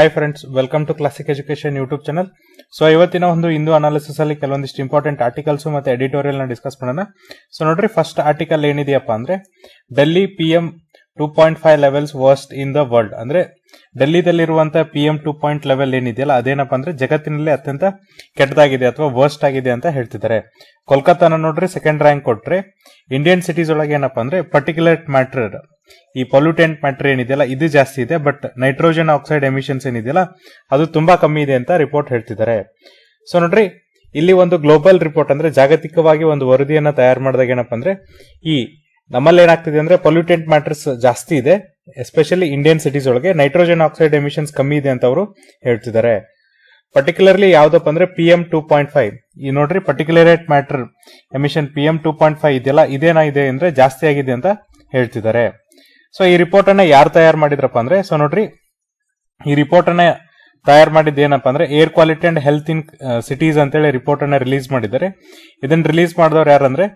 hi friends welcome to Classic Education YouTube channel so ಇವತ್ತಿನ ಒಂದು Hindu analysis ಅಲ್ಲಿ ಕೆಲವೊಂದಿಷ್ಟು ಇಂಪಾರ್ಟೆಂಟ್ ಆರ್ಟಿಕಲ್ಸ್ ಮತ್ತೆ ಎಡಿಟೋರಿಯಲ್ ನ ಡಿಸ್ಕಸ್ ಮಾಡೋಣ ಸೊ ನೋಡ್ರಿ ಫಸ್ಟ್ ಆರ್ಟಿಕಲ್ ಏನಿದೆಯಪ್ಪ ಅಂದ್ರೆ Delhi P M two point five levels worst in the world ಅಂದ್ರೆ ಡೆಲ್ಲಿದಲ್ಲಿರುವಂತಹ P M two point level ಏನಿದೆಯಲ್ಲ ಅದೇನಪ್ಪ ಅಂದ್ರೆ ಜಗತ್ತಿನಲ್ಲಿ ಅತ್ಯಂತ ಕೆಟ್ಟದಾಗಿದೆ ಅಥವಾ ವರ್ಸ್ಟ್ ಆಗಿದೆ ಅಂತ ಹೇಳ್ತಿದ್ದಾರೆ ಕೋಲ್ಕತ್ತಾನ ನೋಡ್ರಿ ಸೆಕೆಂಡ್ ರ್ಯಾಂಕ್ ಕೊಟ್ರೆ ಇಂಡಿಯನ್ ಸಿಟೀಸ್ ಒಳಗೆ ಏನಪ್ಪಾ ಅಂದ್ರೆ ಪರ್ಟಿಕ್ಯುಲರ್ ಮ್ಯಾಟರ್ ಈ ಪೊಲ್ಯೂಟೆಂಟ್ ಮ್ಯಾಟರ್ ಏನಿದೆಯಲ್ಲ ಇದು ಜಾಸ್ತಿ ಇದೆ ಬಟ್ ನೈಟ್ರೋಜನ್ ಆಕ್ಸೈಡ್ ಎಮಿಷನ್ಸ್ ಏನಿದೆಯಲ್ಲ ಅದು ತುಂಬಾ ಕಮ್ಮಿ ಇದೆ ಅಂತ ರಿಪೋರ್ಟ್ ಹೇಳ್ತಿದ್ದಾರೆ ಸೊ ನೋಡ್ರಿ ಇಲ್ಲಿ ಒಂದು ಗ್ಲೋಬಲ್ ರಿಪೋರ್ಟ್ ಅಂದ್ರೆ ಜಾಗತಿಕವಾಗಿ ಒಂದು ವರದಿಯನ್ನ ತಯಾರು ಮಾಡಿದಾಗ ಏನಪ್ಪಾ ಅಂದ್ರೆ ಈ ನಮ್ಮಲ್ಲಿ ಏನಾಗ್ತಿದೆ ಅಂದ್ರೆ ಪೊಲ್ಯೂಟೆಂಟ್ ಮ್ಯಾಟರ್ಸ್ ಜಾಸ್ತಿ ಇದೆ ಎಸ್ಪೆಷಲಿ ಇಂಡಿಯನ್ ಸಿಟೀಸ್ ಒಳಗೆ ನೈಟ್ರೋಜನ್ ಆಕ್ಸೈಡ್ ಎಮಿಷನ್ಸ್ ಕಮ್ಮಿ ಇದೆ ಅಂತ ಅವರು ಹೇಳ್ತಿದ್ದಾರೆ ಪರ್ಟಿಕ್ಯುಲರ್ಲಿ ಯಾವ್ದಪ್ಪ ಅಂದ್ರೆ P M two point five ಈ ನೋಡ್ರಿ particulate matter emission P M two point five ಇದೆಯಲ್ಲ ಇದೇನಾಗಿದೆ ಅಂದ್ರೆ ಜಾಸ್ತಿ ಆಗಿದೆ ಅಂತ ಹೇಳ್ತಿದ್ದಾರೆ ಸೊ ಈ ರಿಪೋರ್ಟ್ ಅನ್ನ ಯಾರು ತಯಾರು ಮಾಡಿದ್ರಪ್ಪ ಅಂದ್ರೆ ಸೊ ನೋಡ್ರಿ ಈ ರಿಪೋರ್ಟ್ ಅನ್ನ ತಯಾರು ಮಾಡಿದ ಏನಪ್ಪಾ ಅಂದ್ರೆ air quality and health in cities ಅಂತೇಳಿ ರಿಪೋರ್ಟ್ ಅನ್ನ ರಿಲೀಸ್ ಮಾಡಿದ್ದಾರೆ ಇದನ್ನ ರಿಲೀಸ್ ಮಾಡಿದವ್ರು ಅಂದ್ರೆ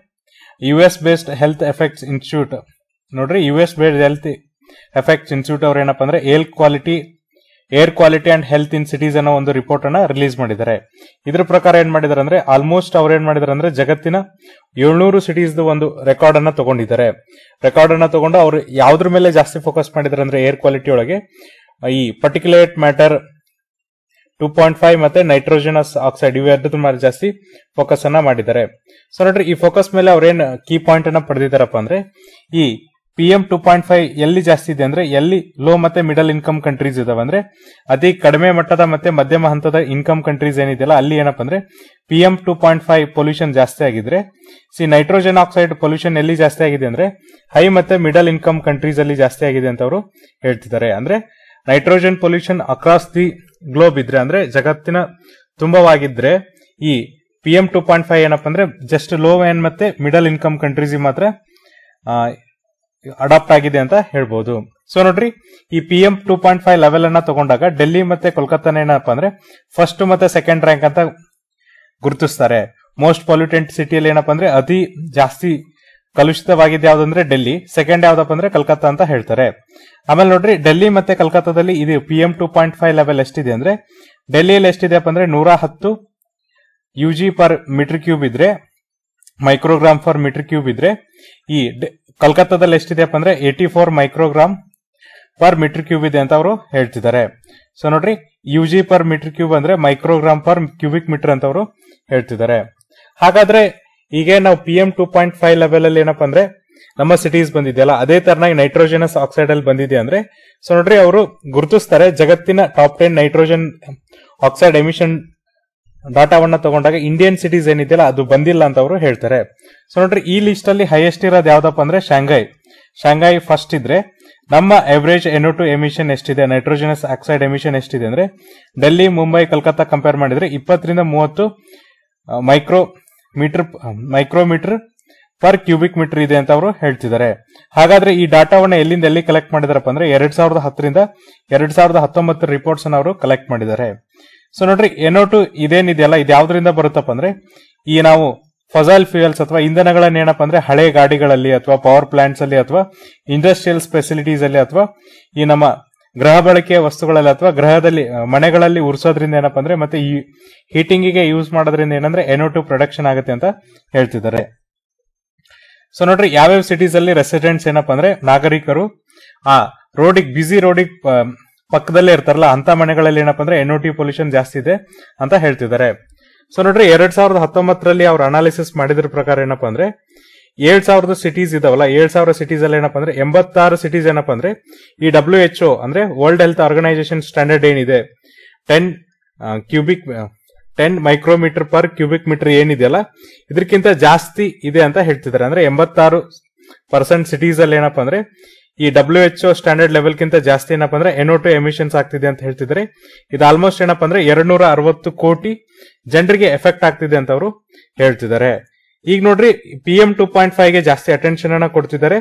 U S based health effects institute ನೋಡ್ರಿ U S based health effects institute ಅವ್ರ ಏನಪ್ಪಾ ಅಂದ್ರೆ air quality air quality and health in cities ಅನ್ನೋ ಒಂದು ರಿಪೋರ್ಟ್ ಅನ್ನ ರಿಲೀಸ್ ಮಾಡಿದ್ದಾರೆ ಇದ್ರ ಪ್ರಕಾರ ಏನ್ ಮಾಡಿದಾರೆ ಅಂದ್ರೆ ಆಲ್ಮೋಸ್ಟ್ ಅವ್ರು ಏನ್ ಮಾಡಿದಾರೆ ಅಂದ್ರೆ ಜಗತ್ತಿನ ಏಳ್ನೂರು ಸಿಟೀಸ್ ಒಂದು ರೆಕಾರ್ಡ್ ಅನ್ನ ತಗೊಂಡಿದ್ದಾರೆ ರೆಕಾರ್ಡ್ ಅನ್ನ ತಗೊಂಡು ಅವ್ರು ಯಾವ್ದ್ರ ಮೇಲೆ ಜಾಸ್ತಿ ಫೋಕಸ್ ಮಾಡಿದಾರೆ ಅಂದ್ರೆ ಏರ್ ಕ್ವಾಲಿಟಿ ಒಳಗೆ ಈ particulate matter two point five ಮತ್ತೆ ನೈಟ್ರೋಜನಸ್ ಆಕ್ಸೈಡ್ ಇವೆರಡು ತುಂಬಾ ಜಾಸ್ತಿ ಫೋಕಸ್ ಅನ್ನ ಮಾಡಿದ್ದಾರೆ ಸೊ ನೋಡ್ರಿ ಈ ಫೋಕಸ್ ಮೇಲೆ ಅವ್ರೇನ್ ಕೀ ಪಾಯಿಂಟ್ ಅನ್ನ ಪಡೆದಿದ್ದಾರಪ್ಪ ಅಂದ್ರೆ ಈ P M two point five ಎಲ್ಲಿ ಜಾಸ್ತಿ ಇದೆ ಅಂದ್ರೆ ಎಲ್ಲಿ ಲೋ ಮತ್ತೆ ಮಿಡಲ್ ಇನ್ಕಮ್ ಕಂಟ್ರೀಸ್ ಇದಾವೆ ಅಂದ್ರೆ ಅತಿ ಕಡಿಮೆ ಮಟ್ಟದ ಮತ್ತೆ ಮಧ್ಯಮ ಹಂತದ ಇನ್ಕಮ್ ಕಂಟ್ರೀಸ್ ಏನಿದೆಯಲ್ಲ ಅಲ್ಲಿ ಏನಪ್ಪ ಅಂದ್ರೆ P M two point five pollution ಜಾಸ್ತಿ ಆಗಿದ್ರೆ ಸಿ ನೈಟ್ರೋಜನ್ ಆಕ್ಸೈಡ್ ಪೊಲ್ಯೂಷನ್ ಎಲ್ಲಿ ಜಾಸ್ತಿ ಆಗಿದೆ ಅಂದ್ರೆ ಹೈ ಮತ್ತೆ ಮಿಡಲ್ ಇನ್ಕಮ್ ಕಂಟ್ರೀಸ್ ಅಲ್ಲಿ ಜಾಸ್ತಿ ಆಗಿದೆ ಅಂತ ಅವರು ಹೇಳ್ತಿದ್ದಾರೆ ಅಂದ್ರೆ nitrogen pollution across the globe ಇದ್ರೆ ಅಂದ್ರೆ ಜಗತ್ತಿನ ತುಂಬವಾಗಿದ್ರೆ ಈ P M two point five ಏನಪ್ಪ ಅಂದ್ರೆ ಜಸ್ಟ್ ಲೋ ಅಂಡ್ ಮತ್ತೆ ಮಿಡಲ್ ಇನ್ಕಮ್ ಕಂಟ್ರೀಸ್ ಮಾತ್ರ ಅಡಾಪ್ಟ್ ಆಗಿದೆ ಅಂತ ಹೇಳ್ಬಹುದು ಸೊ ನೋಡ್ರಿ ಈ P M two point five level ಅನ್ನ ತಗೊಂಡಾಗ ಡೆಲ್ಲಿ ಮತ್ತೆ ಕೋಲ್ಕತ್ತಾ ಏನಪ್ಪಾ ಅಂದ್ರೆ ಫಸ್ಟ್ ಮತ್ತೆ ಸೆಕೆಂಡ್ ರ್ಯಾಂಕ್ ಅಂತ ಗುರುತಿಸ್ತಾರೆ ಮೋಸ್ಟ್ ಪಾಲ್ಯೂಟೆಂಟ್ ಸಿಟಿಯಲ್ಲಿ ಏನಪ್ಪಾ ಅಂದ್ರೆ ಅತಿ ಜಾಸ್ತಿ ಕಲುಷಿತವಾಗಿದೆ ಯಾವ್ದಂದ್ರೆ ಡೆಲ್ಲಿ ಸೆಕೆಂಡ್ ಯಾವ್ದಪ್ಪ ಅಂದ್ರೆ ಕಲ್ಕತ್ತಾ ಅಂತ ಹೇಳ್ತಾರೆ ಆಮೇಲೆ ನೋಡ್ರಿ ಡೆಲ್ಲಿ ಮತ್ತೆ ಕಲ್ಕತ್ತಾದಲ್ಲಿ ಇದು P M two point five level ಎಷ್ಟಿದೆ ಅಂದ್ರೆ ಡೆಲ್ಲಿಯಲ್ಲಿ ಎಷ್ಟಿದೆ ಅಪ್ಪ ಅಂದ್ರೆ ನೂರ ಹತ್ತು U G per metre cube ಇದ್ರೆ ಮೈಕ್ರೋಗ್ರಾಮ್ ಫರ್ ಮೀಟರ್ ಕ್ಯೂಬ್ ಇದ್ರೆ ಈ ಕಲ್ಕತ್ತಾದಲ್ಲಿ ಎಷ್ಟಿದೆಯಪ್ಪ ಅಂದ್ರೆ eighty four microgram per metre cube ಇದೆ ಅಂತ ಅವರು ಹೇಳ್ತಿದ್ದಾರೆ ಸೊ ನೋಡ್ರಿ U G per metre cube ಅಂದ್ರೆ ಮೈಕ್ರೋಗ್ರಾಮ್ ಪರ್ ಕ್ಯೂಬಿಕ್ ಮೀಟರ್ ಅಂತ ಅವರು ಹೇಳ್ತಿದ್ದಾರೆ ಹಾಗಾದ್ರೆ ಈಗ ನಾವು P M two point five level ಅಲ್ಲಿ ಏನಪ್ಪ ಅಂದ್ರೆ ನಮ್ಮ ಸಿಟೀಸ್ ಬಂದಿದೆಯಲ್ಲ ಅದೇ ತರನಾಗಿ ನೈಟ್ರೋಜನಸ್ ಆಕ್ಸೈಡ್ ಅಲ್ಲಿ ಬಂದಿದೆ ಅಂದ್ರೆ ಸೊ ನೋಡ್ರಿ ಅವರು ಗುರುತಿಸ್ತಾರೆ ಜಗತ್ತಿನ top ten nitrogen oxide emission ಡಾಟಾವನ್ನ ತಗೊಂಡಾಗ ಇಂಡಿಯನ್ ಸಿಟೀಸ್ ಏನಿದೆಯಲ್ಲ ಅದು ಬಂದಿಲ್ಲ ಅಂತ ಅವರು ಹೇಳ್ತಾರೆ ಸೊ ನೋಡ್ರಿ ಈ ಲಿಸ್ಟ್ ಅಲ್ಲಿ ಹೈಯೆಸ್ಟ್ ಇರೋದು ಯಾವ್ದಪ್ಪ ಅಂದ್ರೆ ಶಾಂಘೈ ಶಾಂಘೈ ಫಸ್ಟ್ ಇದ್ರೆ ನಮ್ಮ ಎವರೇಜ್ ಎನ್ಒ ಟು ಎಮಿಷನ್ ಎಷ್ಟಿದೆ ನೈಟ್ರೋಜನಸ್ ಆಕ್ಸೈಡ್ ಎಮಿಷನ್ ಎಷ್ಟಿದೆ ಅಂದ್ರೆ ಡೆಲ್ಲಿ ಮುಂಬೈ ಕಲ್ಕತ್ತಾ ಕಂಪೇರ್ ಮಾಡಿದ್ರೆ ಇಪ್ಪತ್ತರಿಂದ ಮೂವತ್ತು micro metre micrometre per cubic metre ಇದೆ ಅಂತ ಅವರು ಹೇಳ್ತಿದ್ದಾರೆ ಹಾಗಾದ್ರೆ ಈ ಡಾಟಾವನ್ನ ಎಲ್ಲಿಂದ ಎಲ್ಲಿ ಕಲೆಕ್ಟ್ ಮಾಡಿದಾರಪ್ಪ ಅಂದ್ರೆ ಎರಡ್ ಸಾವಿರದ ಹತ್ತರಿಂದ ಎರಡ್ ಸಾವಿರದ ಹತ್ತೊಂಬತ್ತರ ರಿಪೋರ್ಟ್ಸ್ ಅವರು ಕಲೆಕ್ಟ್ ಮಾಡಿದ್ದಾರೆ ಸೊ ನೋಡ್ರಿ ಎನ್ಒ ಟು ಇದೇನಿದೆಯಲ್ಲ ಇದು ಯಾವ್ದ್ರಿಂದ ಬರುತ್ತಪ್ಪ ಅಂದ್ರೆ ಈ ನಾವು ಫಜಲ್ ಫ್ಯೂಯಲ್ಸ್ ಅಥವಾ ಇಂಧನಗಳನ್ನ ಏನಪ್ಪ ಅಂದ್ರೆ ಹಳೆ ಗಾಡಿಗಳಲ್ಲಿ ಅಥವಾ ಪವರ್ ಪ್ಲಾಂಟ್ಸ್ ಅಲ್ಲಿ ಅಥವಾ ಇಂಡಸ್ಟ್ರಿಯಲ್ ಫೆಸಿಲಿಟೀಸ್ ಅಲ್ಲಿ ಅಥವಾ ಈ ನಮ್ಮ ಗೃಹ ಬಳಕೆಯ ವಸ್ತುಗಳಲ್ಲಿ ಅಥವಾ ಗೃಹದಲ್ಲಿ ಮನೆಗಳಲ್ಲಿ ಉರ್ಸೋದ್ರಿಂದ ಏನಪ್ಪ ಅಂದ್ರೆ ಮತ್ತೆ ಈ ಹೀಟಿಂಗಿಗೆ ಯೂಸ್ ಮಾಡೋದ್ರಿಂದ ಏನಂದ್ರೆ ಎನ್ಒ ಟು ಪ್ರೊಡಕ್ಷನ್ ಆಗುತ್ತೆ ಅಂತ ಹೇಳ್ತಿದ್ದಾರೆ ಸೊ ನೋಡ್ರಿ ಯಾವ್ಯಾವ ಸಿಟೀಸ್ ಅಲ್ಲಿ ರೆಸಿಡೆಂಟ್ಸ್ ಏನಪ್ಪ ಅಂದ್ರೆ ನಾಗರಿಕರು ಆ ರೋಡಿಗೆ ಬ್ಯುಸಿ ರೋಡಿಗೆ ಪಕ್ಕದಲ್ಲೇ ಇರ್ತಾರಲ್ಲ ಅಂತ ಮನೆಗಳಲ್ಲಿ ಏನಪ್ಪಾ ಅಂದ್ರೆ ಎನ್ ಟಿ ಪೊಲ್ಯೂಷನ್ ಜಾಸ್ತಿ ಇದೆ ಅಂತ ಹೇಳ್ತಿದ್ದಾರೆ ಸೊ ನೋಡ್ರಿ ಎರಡ್ ಸಾವಿರದ ಹತ್ತೊಂಬತ್ತರಲ್ಲಿ ಅವ್ರು ಅನಾಲಿಸಿಸ್ ಮಾಡಿದ್ರ ಪ್ರಕಾರ ಏನಪ್ಪಾ ಅಂದ್ರೆ ಏಳ್ ಸಾವಿರದ ಸಿಟೀಸ್ ಇದಾವಲ್ಲ ಏಳ್ ಸಾವಿರ ಸಿಟೀಸ್ ಅಲ್ಲಿ ಏನಪ್ಪಾ ಅಂದ್ರೆ ಎಂಬತ್ತಾರು ಸಿಟೀಸ್ ಏನಪ್ಪಾ ಅಂದ್ರೆ ಈ ಡಬ್ಲ್ಯೂ ಎಚ್ ಅಂದ್ರೆ ವರ್ಲ್ಡ್ ಹೆಲ್ತ್ ಆರ್ಗನೈಸೇಷನ್ ಸ್ಟ್ಯಾಂಡರ್ಡ್ ಏನಿದೆ ten cubic ten micrometre per cubic metre ಏನಿದೆಯಲ್ಲ ಇದಕ್ಕಿಂತ ಜಾಸ್ತಿ ಇದೆ ಅಂತ ಹೇಳ್ತಿದ್ದಾರೆ ಅಂದ್ರೆ ಎಂಬತ್ತಾರು ಪರ್ಸೆಂಟ್ ಸಿಟೀಸ್ ಅಲ್ಲಿ ಏನಪ್ಪಾ ಅಂದ್ರೆ ಈ ಡಬ್ಲ್ಯೂ ಎಚ್ ಸ್ಟ್ಯಾಂಡರ್ಡ್ ಲೆವೆಲ್ ಕಿಂತ ಜಾಸ್ತಿ ಏನಪ್ಪ ಅಂದ್ರೆ ಎನ್ಒ ಟು ಎಮಿಷನ್ಸ್ ಆಗ್ತಿದೆ ಅಂತ ಹೇಳ್ತಿದ್ರೆ ಇದು ಆಲ್ಮೋಸ್ಟ್ ಏನಪ್ಪ ಅಂದ್ರೆ ಎರಡ್ ನೂರ ಅರವತ್ತು ಕೋಟಿ ಜನರಿಗೆ ಎಫೆಕ್ಟ್ ಆಗ್ತಿದೆ ಅಂತ ಅವರು ಹೇಳ್ತಿದ್ದಾರೆ ಈಗ ನೋಡ್ರಿ P M two point five ಗೆ ಜಾಸ್ತಿ ಅಟೆನ್ಷನ್ ಅನ್ನ ಕೊಡ್ತಿದ್ದಾರೆ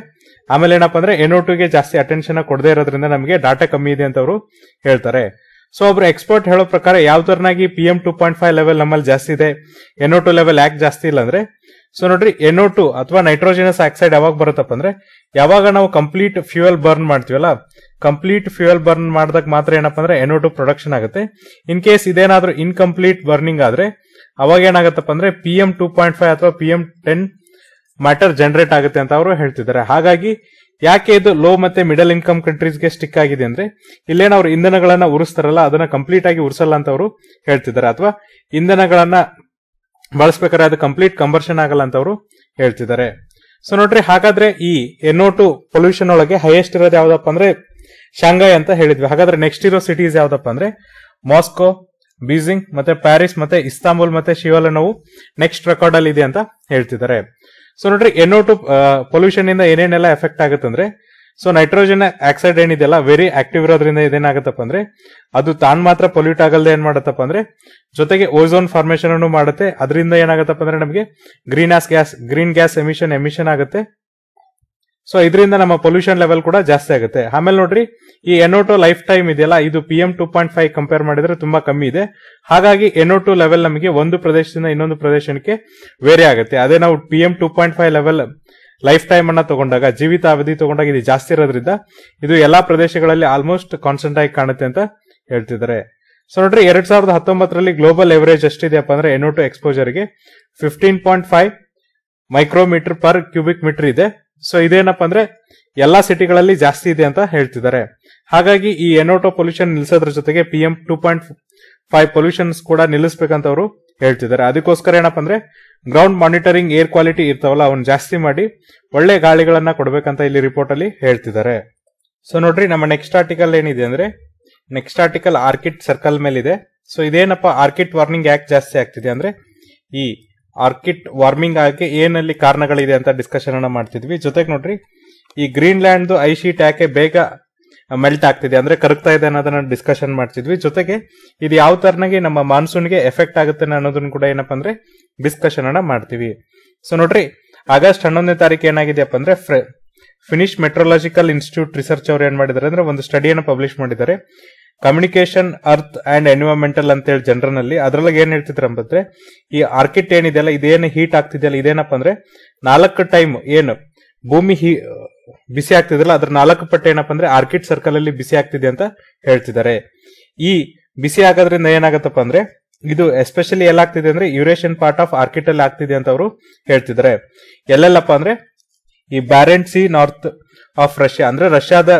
ಆಮೇಲೆ ಏನಪ್ಪಾ ಅಂದ್ರೆ ಎನ್ಒ ಟು ಗೆ ಜಾಸ್ತಿ ಅಟೆನ್ಷನ್ ಕೊಡದೇ ಇರೋದ್ರಿಂದ ನಮಗೆ ಡಾಟಾ ಕಮ್ಮಿ ಇದೆ ಅಂತ ಅವರು ಹೇಳ್ತಾರೆ ಸೊ ಒಬ್ರು ಎಕ್ಸ್ಪರ್ಟ್ ಹೇಳೋ ಪ್ರಕಾರ ಯಾವ ತರನಾಗಿ P M two point five level ನಮ್ಮಲ್ಲಿ ಜಾಸ್ತಿ ಇದೆ ಓ ಟು ಲೆವೆಲ್ ಯಾಕೆ ಜಾಸ್ತಿ ಇಲ್ಲ ಅಂದ್ರೆ ಸೊ ನೋಡ್ರಿ ಎನ್ಒ ಟು ಅಥವಾ ನೈಟ್ರೋಜಿನಸ್ ಆಕ್ಸೈಡ್ ಯಾವಾಗ ಬರುತ್ತಪ್ಪ ಅಂದ್ರೆ ಯಾವಾಗ ನಾವು ಕಂಪ್ಲೀಟ್ ಫ್ಯೂಯಲ್ ಬರ್ನ್ ಮಾಡ್ತೀವಲ್ಲ ಕಂಪ್ಲೀಟ್ ಫ್ಯೂಯಲ್ ಬರ್ನ್ ಮಾಡಿದಾಗ ಮಾತ್ರ ಏನಪ್ಪ ಅಂದ್ರೆ ಎನ್ಒ ಟು ಪ್ರೊಡಕ್ಷನ್ ಆಗುತ್ತೆ ಇನ್ ಕೇಸ್ ಇದೇನಾದ್ರೂ ಇನ್ಕಂಪ್ಲೀಟ್ ಬರ್ನಿಂಗ್ ಆದ್ರೆ ಅವಾಗ ಏನಾಗುತ್ತಪ್ಪ ಅಂದ್ರೆ P M two point five ಅಥವಾ P M ten matter generate ಆಗುತ್ತೆ ಅಂತ ಅವರು ಹೇಳ್ತಿದ್ದಾರೆ ಹಾಗಾಗಿ ಯಾಕೆ ಇದು ಲೋ ಮತ್ತೆ ಮಿಡಲ್ ಇನ್ಕಮ್ ಕಂಟ್ರೀಸ್ಗೆ ಸ್ಟಿಕ್ ಆಗಿದೆ ಅಂದ್ರೆ ಇಲ್ಲೇನವ್ರು ಇಂಧನಗಳನ್ನ ಉರಿಸ್ತಾರಲ್ಲ ಅದನ್ನ ಕಂಪ್ಲೀಟ್ ಆಗಿ ಉರಿಸಲ್ಲ ಅಂತ ಅವರು ಹೇಳ್ತಿದ್ದಾರೆ ಅಥವಾ ಇಂಧನಗಳನ್ನ ಬಳಸ್ಬೇಕಾದ್ರೆ ಅದು ಕಂಪ್ಲೀಟ್ ಕಂಬರ್ಷನ್ ಆಗಲ್ಲ ಅಂತ ಅವರು ಹೇಳ್ತಿದ್ದಾರೆ ಸೊ ನೋಡ್ರಿ ಹಾಗಾದ್ರೆ ಈ ಎನ್ಒ ಟು ಪೊಲ್ಯೂಷನ್ ಒಳಗೆ ಹೈಯೆಸ್ಟ್ ಇರೋದು ಯಾವ್ದಪ್ಪ ಅಂದ್ರೆ ಶಾಂಘಾಯ್ ಅಂತ ಹೇಳಿದ್ವಿ ಹಾಗಾದ್ರೆ ನೆಕ್ಸ್ಟ್ ಇರೋ ಸಿಟೀಸ್ ಯಾವ್ದಪ್ಪ ಅಂದ್ರೆ ಮಾಸ್ಕೋ ಬೀಜಿಂಗ್ ಮತ್ತೆ ಪ್ಯಾರಿಸ್ ಮತ್ತೆ ಇಸ್ತಾಂಬುಲ್ ಮತ್ತೆ ಶಿವಲನವು ನೋವು ನೆಕ್ಸ್ಟ್ ರೆಕಾರ್ಡ್ ಅಲ್ಲಿ ಇದೆ ಅಂತ ಹೇಳ್ತಿದ್ದಾರೆ ಸೊ ನೋಡ್ರಿ ಎನ್ಒ ಟು ಪೊಲ್ಯೂಷನ್ ಇಂದ ಏನೇನೆಲ್ಲ ಎಫೆಕ್ಟ್ ಆಗುತ್ತೆ ಅಂದ್ರೆ ಸೊ ನೈಟ್ರೋಜನ್ ಆಕ್ಸೈಡ್ ಏನಿದೆಯಲ್ಲ ವೆರಿ ಆಕ್ಟಿವ್ ಇರೋದ್ರಿಂದ ಇದೇನಾಗತ್ತಪ್ಪ ಅಂದ್ರೆ ಅದು ತಾನ್ ಮಾತ್ರ ಪೊಲ್ಯೂಟ್ ಆಗಲ್ದೆ ಏನ್ ಮಾಡತ್ತಪ್ಪ ಅಂದ್ರೆ ಜೊತೆಗೆ ಓಝೋನ್ ಫಾರ್ಮೇಶನ್ ಅನ್ನು ಮಾಡುತ್ತೆ ಅದರಿಂದ ಏನಾಗತ್ತಪ್ಪ ಅಂದ್ರೆ ನಮಗೆ green as gas green gas emission emission ಆಗುತ್ತೆ ಸೊ ಇದರಿಂದ ನಮ್ಮ ಪೊಲ್ಯೂಷನ್ ಲೆವೆಲ್ ಕೂಡ ಜಾಸ್ತಿ ಆಗುತ್ತೆ ಆಮೇಲೆ ನೋಡ್ರಿ ಈ ಎನೋಟೋ ಲೈಫ್ ಟೈಮ್ ಇದೆಯಲ್ಲ ಇದು P M two point five compare ಮಾಡಿದ್ರೆ ತುಂಬಾ ಕಮ್ಮಿ ಇದೆ ಹಾಗಾಗಿ ಎನೋಟು ಲೆವೆಲ್ ನಮಗೆ ಒಂದು ಪ್ರದೇಶದಿಂದ ಇನ್ನೊಂದು ಪ್ರದೇಶಕ್ಕೆ ವೇರಿ ಆಗುತ್ತೆ ಅದೇ ನಾವು P M two point five level life time ಅನ್ನ ತಗೊಂಡಾಗ ಜೀವಿತಾವಧಿ ತಗೊಂಡಾಗ ಇದು ಜಾಸ್ತಿ ಇರೋದ್ರಿಂದ ಇದು ಎಲ್ಲಾ ಪ್ರದೇಶಗಳಲ್ಲಿ ಆಲ್ಮೋಸ್ಟ್ ಕಾನ್ಸ್ಟೆಂಟ್ ಆಗಿ ಕಾಣುತ್ತೆ ಅಂತ ಹೇಳ್ತಿದ್ದಾರೆ ಸೊ ನೋಡ್ರಿ ಎರಡ್ ಸಾವಿರದ ಹತ್ತೊಂಬತ್ತರಲ್ಲಿ ಗ್ಲೋಬಲ್ ಎವರೇಜ್ ಎಷ್ಟಿದೆಯಪ್ಪ ಅಂದ್ರೆ ಎನ್ಒ ಟು ಎಕ್ಸ್ಪೋಜರ್ಗೆ fifteen point five micrometre per cubic metre ಇದೆ ಸೊ ಇದೇನಪ್ಪ ಅಂದ್ರೆ ಎಲ್ಲಾ ಸಿಟಿಗಳಲ್ಲಿ ಜಾಸ್ತಿ ಇದೆ ಅಂತ ಹೇಳ್ತಿದ್ದಾರೆ ಹಾಗಾಗಿ ಈ ಎನೋಟೊ ಪೊಲ್ಯೂಷನ್ ನಿಲ್ಲಿಸೋದ್ರ ಜೊತೆಗೆ P M two point five pollutions ಕೂಡ ನಿಲ್ಲಿಸಬೇಕಂತ ಅವರು ಹೇಳ್ತಿದ್ದಾರೆ ಅದಕ್ಕೋಸ್ಕರ ಏನಪ್ಪ ಅಂದ್ರೆ ಗ್ರೌಂಡ್ ಮಾನಿಟರಿಂಗ್ ಏರ್ ಕ್ವಾಲಿಟಿ ಇರ್ತಾವಲ್ಲ ಅವನ್ನ ಜಾಸ್ತಿ ಮಾಡಿ ಒಳ್ಳೆ ಗಾಳಿಗಳನ್ನ ಕೊಡ್ಬೇಕಂತ ಇಲ್ಲಿ ರಿಪೋರ್ಟ್ ಅಲ್ಲಿ ಹೇಳ್ತಿದ್ದಾರೆ ಸೊ ನೋಡ್ರಿ ನಮ್ಮ ನೆಕ್ಸ್ಟ್ ಆರ್ಟಿಕಲ್ ಏನಿದೆ ಅಂದ್ರೆ ನೆಕ್ಸ್ಟ್ ಆರ್ಟಿಕಲ್ ಆರ್ಕಿಟ್ ಸರ್ಕಲ್ ಮೇಲಿದೆ ಸೊ ಇದೇನಪ್ಪ ಆರ್ಕಿಟ್ ವಾರ್ನಿಂಗ್ ಯಾಕೆ ಜಾಸ್ತಿ ಆಗ್ತಿದೆ ಅಂದ್ರೆ ಈ ಆರ್ಕಿಟ್ ವಾರ್ಮಿಂಗ್ ಆಗಿ ಏನಲ್ಲಿ ಕಾರಣಗಳಿದೆ ಅಂತ ಡಿಸ್ಕಷನ್ ಅನ್ನ ಮಾಡ್ತಿದ್ವಿ ಜೊತೆಗೆ ನೋಡ್ರಿ ಈ ಗ್ರೀನ್ ಲ್ಯಾಂಡ್ ಐ ಶೀಟ್ ಯಾಕೆ ಬೇಗ ಮೆಲ್ಟ್ ಆಗ್ತಿದೆ ಅಂದ್ರೆ ಕರಗ್ತಾ ಇದೆ ಅನ್ನೋದನ್ನ ಡಿಸ್ಕಷನ್ ಮಾಡ್ತಿದ್ವಿ ಜೊತೆಗೆ ಇದು ಯಾವ ತರನಾಗಿ ನಮ್ಮ ಮಾನ್ಸೂನ್ಗೆ ಎಫೆಕ್ಟ್ ಆಗುತ್ತೆ ಅನ್ನೋದನ್ನ ಕೂಡ ಏನಪ್ಪಾ ಅಂದ್ರೆ ಡಿಸ್ಕಶನ್ ಅನ್ನ ಮಾಡ್ತೀವಿ ಸೊ ನೋಡ್ರಿ ಆಗಸ್ಟ್ ಹನ್ನೊಂದನೇ ತಾರೀಕು ಏನಾಗಿದೆಯಪ್ಪ ಅಂದ್ರೆ ಫಿನಿಶ್ ಮೆಟ್ರೋಲಾಜಿಕಲ್ ಇನ್ಸ್ಟಿಟ್ಯೂಟ್ ರಿಸರ್ಚ್ ಅವ್ರು ಏನ್ ಮಾಡಿದ್ದಾರೆ ಅಂದ್ರೆ ಒಂದು ಸ್ಟಡಿಯನ್ನು ಪಬ್ಲಿಷ್ ಮಾಡಿದ್ದಾರೆ ಕಮ್ಯುನಿಕೇಶನ್ ಅರ್ತ್ ಅಂಡ್ ಎನ್ವಿರಾನ್ಮೆಂಟಲ್ ಅಂತ ಹೇಳಿ ಜನರಲ್ಲಿ ಅದ್ರೊಳಗೆ ಏನ್ ಹೇಳ್ತಿದ್ರೆ ಅಂದ್ರೆ ಈ ಆರ್ಕಿಟ್ ಏನಿದೆಯಲ್ಲ ಇದೇನು ಹೀಟ್ ಆಗ್ತಿದೆಯಲ್ಲ ಇದೇನಪ್ಪ ಅಂದ್ರೆ ನಾಲ್ಕು ಟೈಮ್ ಏನು ಭೂಮಿ ಹೀ ಬಿಸಿ ಆಗ್ತಿದೆಯಲ್ಲ ಅದ್ರ ನಾಲ್ಕು ಪಟ್ಟ ಏನಪ್ಪ ಅಂದ್ರೆ ಆರ್ಕಿಟ್ ಸರ್ಕಲ್ ಅಲ್ಲಿ ಬಿಸಿ ಆಗ್ತಿದೆ ಅಂತ ಹೇಳ್ತಿದ್ದಾರೆ ಈ ಬಿಸಿ ಆಗೋದ್ರಿಂದ ಏನಾಗತ್ತಪ್ಪ ಅಂದ್ರೆ ಇದು ಎಸ್ಪೆಷಲಿ ಎಲ್ಲಾಗ್ತಿದೆ ಅಂದ್ರೆ ಯುರೇಷಿಯನ್ ಪಾರ್ಟ್ ಆಫ್ ಆರ್ಕಿಟಲ್ ಆಗ್ತಿದೆ ಅಂತ ಅವರು ಹೇಳ್ತಿದ್ದಾರೆ ಎಲ್ಲೆಲ್ಲಪ್ಪ ಅಂದ್ರೆ ಈ ಬ್ಯಾರೆನ್ಸಿ ನಾರ್ತ್ ಆಫ್ ರಷ್ಯಾ ಅಂದ್ರೆ ರಷ್ಯಾದ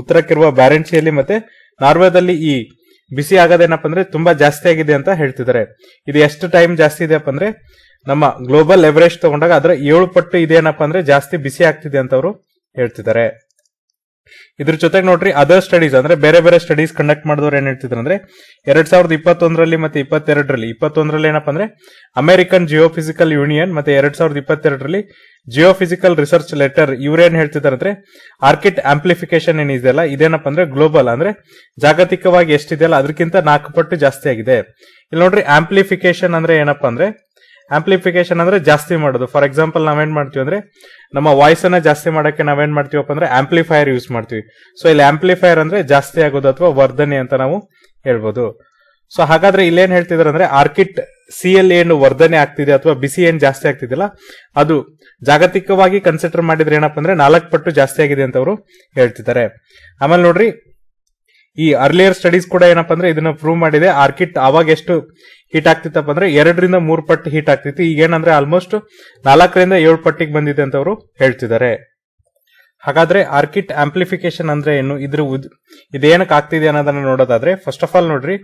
ಉತ್ತರಕ್ಕಿರುವ ಬ್ಯಾರೆಂಟ್ ಸಿಯಲ್ಲಿ ಮತ್ತೆ ನಾರ್ವೆದಲ್ಲಿ ಈ ಬಿಸಿ ಆಗೋದೇನಪ್ಪ ಅಂದ್ರೆ ತುಂಬಾ ಜಾಸ್ತಿ ಆಗಿದೆ ಅಂತ ಹೇಳ್ತಿದ್ದಾರೆ ಇದು ಎಷ್ಟು ಟೈಮ್ ಜಾಸ್ತಿ ಇದೆಯಪ್ಪ ಅಂದ್ರೆ ನಮ್ಮ ಗ್ಲೋಬಲ್ ಎವರೇಜ್ ತಗೊಂಡಾಗ ಅದರ ಏಳು ಪಟ್ಟು ಇದೇನಪ್ಪ ಅಂದ್ರೆ ಜಾಸ್ತಿ ಬಿಸಿ ಆಗ್ತಿದೆ ಅಂತ ಅವರು ಹೇಳ್ತಿದ್ದಾರೆ ಇದ್ರ ಜೊತೆಗೆ ನೋಡ್ರಿ ಅದರ್ ಸ್ಟಡೀಸ್ ಅಂದ್ರೆ ಬೇರೆ ಬೇರೆ ಸ್ಟಡೀಸ್ ಕಂಡಕ್ಟ್ ಮಾಡಿದವ್ರು ಏನ್ ಹೇಳ್ತಿದ್ರು ಅಂದ್ರೆ ಎರಡ್ ಸಾವಿರದ ಇಪ್ಪತ್ತೊಂದರಲ್ಲಿ ಮತ್ತೆ ಇಪ್ಪತ್ತೆರಡರಲ್ಲಿ ಇಪ್ಪತ್ತೊಂದರಲ್ಲಿ ಏನಪ್ಪ ಅಂದ್ರೆ ಅಮೆರಿಕನ್ ಜಿಯೋಫಿಸಿಕಲ್ ಯೂನಿಯನ್ ಮತ್ತೆ ಎರಡ್ ಸಾವಿರದ ಇಪ್ಪತ್ತೆರಡರಲ್ಲಿ ಜಿಯೋಫಿಸಿಕಲ್ ರಿಸರ್ಚ್ ಲೆಟರ್ ಇವ್ರೇನ್ ಹೇಳ್ತಿದ್ದಾರೆ ಅಂದ್ರೆ ಆರ್ಕಿಟ್ ಆಂಪ್ಲಿಫಿಕೇಶನ್ ಏನಿದೆಯಲ್ಲ ಇದೇನಪ್ಪ ಅಂದ್ರೆ ಗ್ಲೋಬಲ್ ಅಂದ್ರೆ ಜಾಗತಿಕವಾಗಿ ಎಷ್ಟಿದೆಯಲ್ಲ ಅದಕ್ಕಿಂತ ನಾಲ್ಕು ಪಟ್ಟು ಜಾಸ್ತಿ ಆಗಿದೆ ಇಲ್ಲಿ ನೋಡ್ರಿ ಆಂಪ್ಲಿಫಿಕೇಶನ್ ಅಂದ್ರೆ ಏನಪ್ಪಾ ಅಂದ್ರೆ ಆಂಪ್ಲಿಫಿಕೇಶನ್ ಅಂದ್ರೆ ಜಾಸ್ತಿ ಮಾಡೋದು ಫಾರ್ ಎಕ್ಸಾಂಪಲ್ ನಾವೇನ್ ಮಾಡ್ತೀವಿ ಅಂದ್ರೆ ನಮ್ಮ ವಾಯ್ಸ್ ಅನ್ನ ಜಾಸ್ತಿ ಮಾಡೋಕ್ಕೆ ನಾವೇನ್ ಮಾಡ್ತೀವಪ್ಪ ಅಂದ್ರೆ ಆಂಪ್ಲಿಫೈರ್ ಯೂಸ್ ಮಾಡ್ತೀವಿ ಸೊ ಇಲ್ಲಿ ಆಂಪ್ಲಿಫೈರ್ ಅಂದ್ರೆ ಜಾಸ್ತಿ ಆಗೋದು ಅಥವಾ ವರ್ಧನೆ ಅಂತ ನಾವು ಹೇಳ್ಬೋದು ಸೊ ಹಾಗಾದ್ರೆ ಇಲ್ಲೇನ್ ಹೇಳ್ತಿದಾರೆ ಅಂದ್ರೆ ಆರ್ಕಿಟ್ ಸಿ ಎಲ್ ಏನು ವರ್ಧನೆ ಆಗ್ತಿದೆ ಅಥವಾ ಬಿಸಿ ಏನ್ ಜಾಸ್ತಿ ಆಗ್ತಿದೆಯಲ್ಲ ಅದು ಜಾಗತಿಕವಾಗಿ ಕನ್ಸಿಡರ್ ಮಾಡಿದ್ರೆ ಏನಪ್ಪ ಅಂದ್ರೆ ನಾಲ್ಕು ಪಟ್ಟು ಜಾಸ್ತಿ ಆಗಿದೆ ಅಂತ ಅವರು ಹೇಳ್ತಿದ್ದಾರೆ ಆಮೇಲೆ ನೋಡ್ರಿ ಈ ಅರ್ಲಿಯರ್ ಸ್ಟಡೀಸ್ ಕೂಡ ಏನಪ್ಪ ಅಂದ್ರೆ ಇದನ್ನ ಪ್ರೂವ್ ಮಾಡಿದೆ ಆರ್ಕಿಟ್ ಅವಾಗ ಎಷ್ಟು ಹೀಟ್ ಆಗ್ತಿತ್ತಪ್ಪ ಅಂದ್ರೆ ಎರಡರಿಂದ ಮೂರ್ ಪಟ್ಟು ಹೀಟ್ ಆಗ್ತಿತ್ತು ಈಗ ಏನಂದ್ರೆ ಆಲ್ಮೋಸ್ಟ್ ನಾಲ್ಕರಿಂದ ಏಳು ಪಟ್ಟಿಗೆ ಬಂದಿದೆ ಅಂತ ಅವರು ಹೇಳ್ತಿದ್ದಾರೆ ಹಾಗಾದ್ರೆ ಆರ್ಕಿಟ್ ಆಂಪ್ಲಿಫಿಕೇಶನ್ ಅಂದ್ರೆ ಏನು ಇದ್ರ ಇದೇನಕ್ಕೆ ಆಗ್ತಿದೆ ಅನ್ನೋದನ್ನ ನೋಡೋದಾದ್ರೆ ಫಸ್ಟ್ ಆಫ್ ಆಲ್ ನೋಡ್ರಿ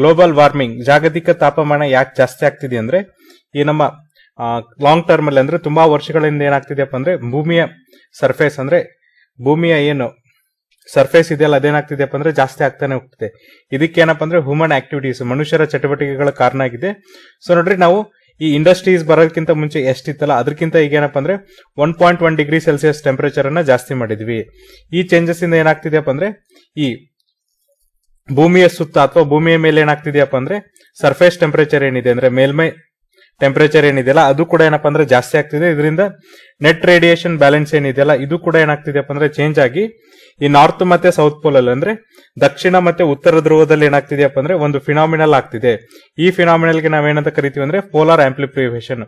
ಗ್ಲೋಬಲ್ ವಾರ್ಮಿಂಗ್ ಜಾಗತಿಕ ತಾಪಮಾನ ಯಾಕೆ ಜಾಸ್ತಿ ಆಗ್ತಿದೆ ಅಂದ್ರೆ ಈ ನಮ್ಮ ಲಾಂಗ್ ಟರ್ಮ್ ಅಲ್ಲಿ ಅಂದ್ರೆ ತುಂಬಾ ವರ್ಷಗಳಿಂದ ಏನಾಗ್ತಿದೆಯಪ್ಪ ಅಂದ್ರೆ ಭೂಮಿಯ ಸರ್ಫೇಸ್ ಅಂದ್ರೆ ಭೂಮಿಯ ಏನು ಸರ್ಫೇಸ್ ಇದೆಯಲ್ಲ ಅದೇನಾಗ್ತಿದೆಯಪ್ಪ ಅಂದ್ರೆ ಜಾಸ್ತಿ ಆಗ್ತಾನೆ ಹೋಗ್ತಿದೆ ಇದಕ್ಕೇನಪ್ಪ ಅಂದ್ರೆ ಹ್ಯೂಮನ್ ಆಕ್ಟಿವಿಟೀಸ್ ಮನುಷ್ಯರ ಚಟುವಟಿಕೆಗಳ ಕಾರಣ ಆಗಿದೆ ಸೊ ನೋಡ್ರಿ ನಾವು ಈ ಇಂಡಸ್ಟ್ರೀಸ್ ಬರೋದಕ್ಕಿಂತ ಮುಂಚೆ ಎಷ್ಟಿತ್ತಲ್ಲ ಅದಕ್ಕಿಂತ ಈಗ ಏನಪ್ಪ ಅಂದ್ರೆ one point one degree Celsius temperature ಅನ್ನ ಜಾಸ್ತಿ ಮಾಡಿದ್ವಿ ಈ ಚೇಂಜಸ್ ಇಂದ ಏನಾಗ್ತಿದೆಯಪ್ಪ ಅಂದ್ರೆ ಈ ಭೂಮಿಯ ಸುತ್ತ ಅಥವಾ ಭೂಮಿಯ ಮೇಲೆ ಏನಾಗ್ತಿದೆಯಪ್ಪ ಅಂದ್ರೆ ಸರ್ಫೇಸ್ ಟೆಂಪರೇಚರ್ ಏನಿದೆ ಅಂದ್ರೆ ಮೇಲ್ಮೈ ಟೆಂಪರೇಚರ್ ಏನಿದೆಯಲ್ಲ ಅದು ಕೂಡ ಏನಪ್ಪಾ ಅಂದ್ರೆ ಜಾಸ್ತಿ ಆಗ್ತಿದೆ ಇದರಿಂದ ನೆಟ್ ರೇಡಿಯೇಷನ್ ಬ್ಯಾಲೆನ್ಸ್ ಏನಿದೆಯಲ್ಲ ಇದು ಕೂಡ ಏನಾಗ್ತಿದೆಯಪ್ಪ ಅಂದ್ರೆ ಚೇಂಜ್ ಆಗಿ ಈ ನಾರ್ತ್ ಮತ್ತೆ ಸೌತ್ ಪೋಲ್ ಅಲ್ಲಿ ಅಂದ್ರೆ ದಕ್ಷಿಣ ಮತ್ತೆ ಉತ್ತರ ಧ್ರುವದಲ್ಲಿ ಏನಾಗ್ತಿದೆಯಪ್ಪ ಅಂದ್ರೆ ಒಂದು ಫಿನಾಮಿನಲ್ ಆಗ್ತಿದೆ ಈ ಫಿನಾಮಿನಲ್ಗೆ ನಾವೇನಂತ ಕರಿತೀವಿ ಅಂದ್ರೆ ಪೋಲಾರ್ ಆಂಪ್ಲಿಫಿಕೇಶನ್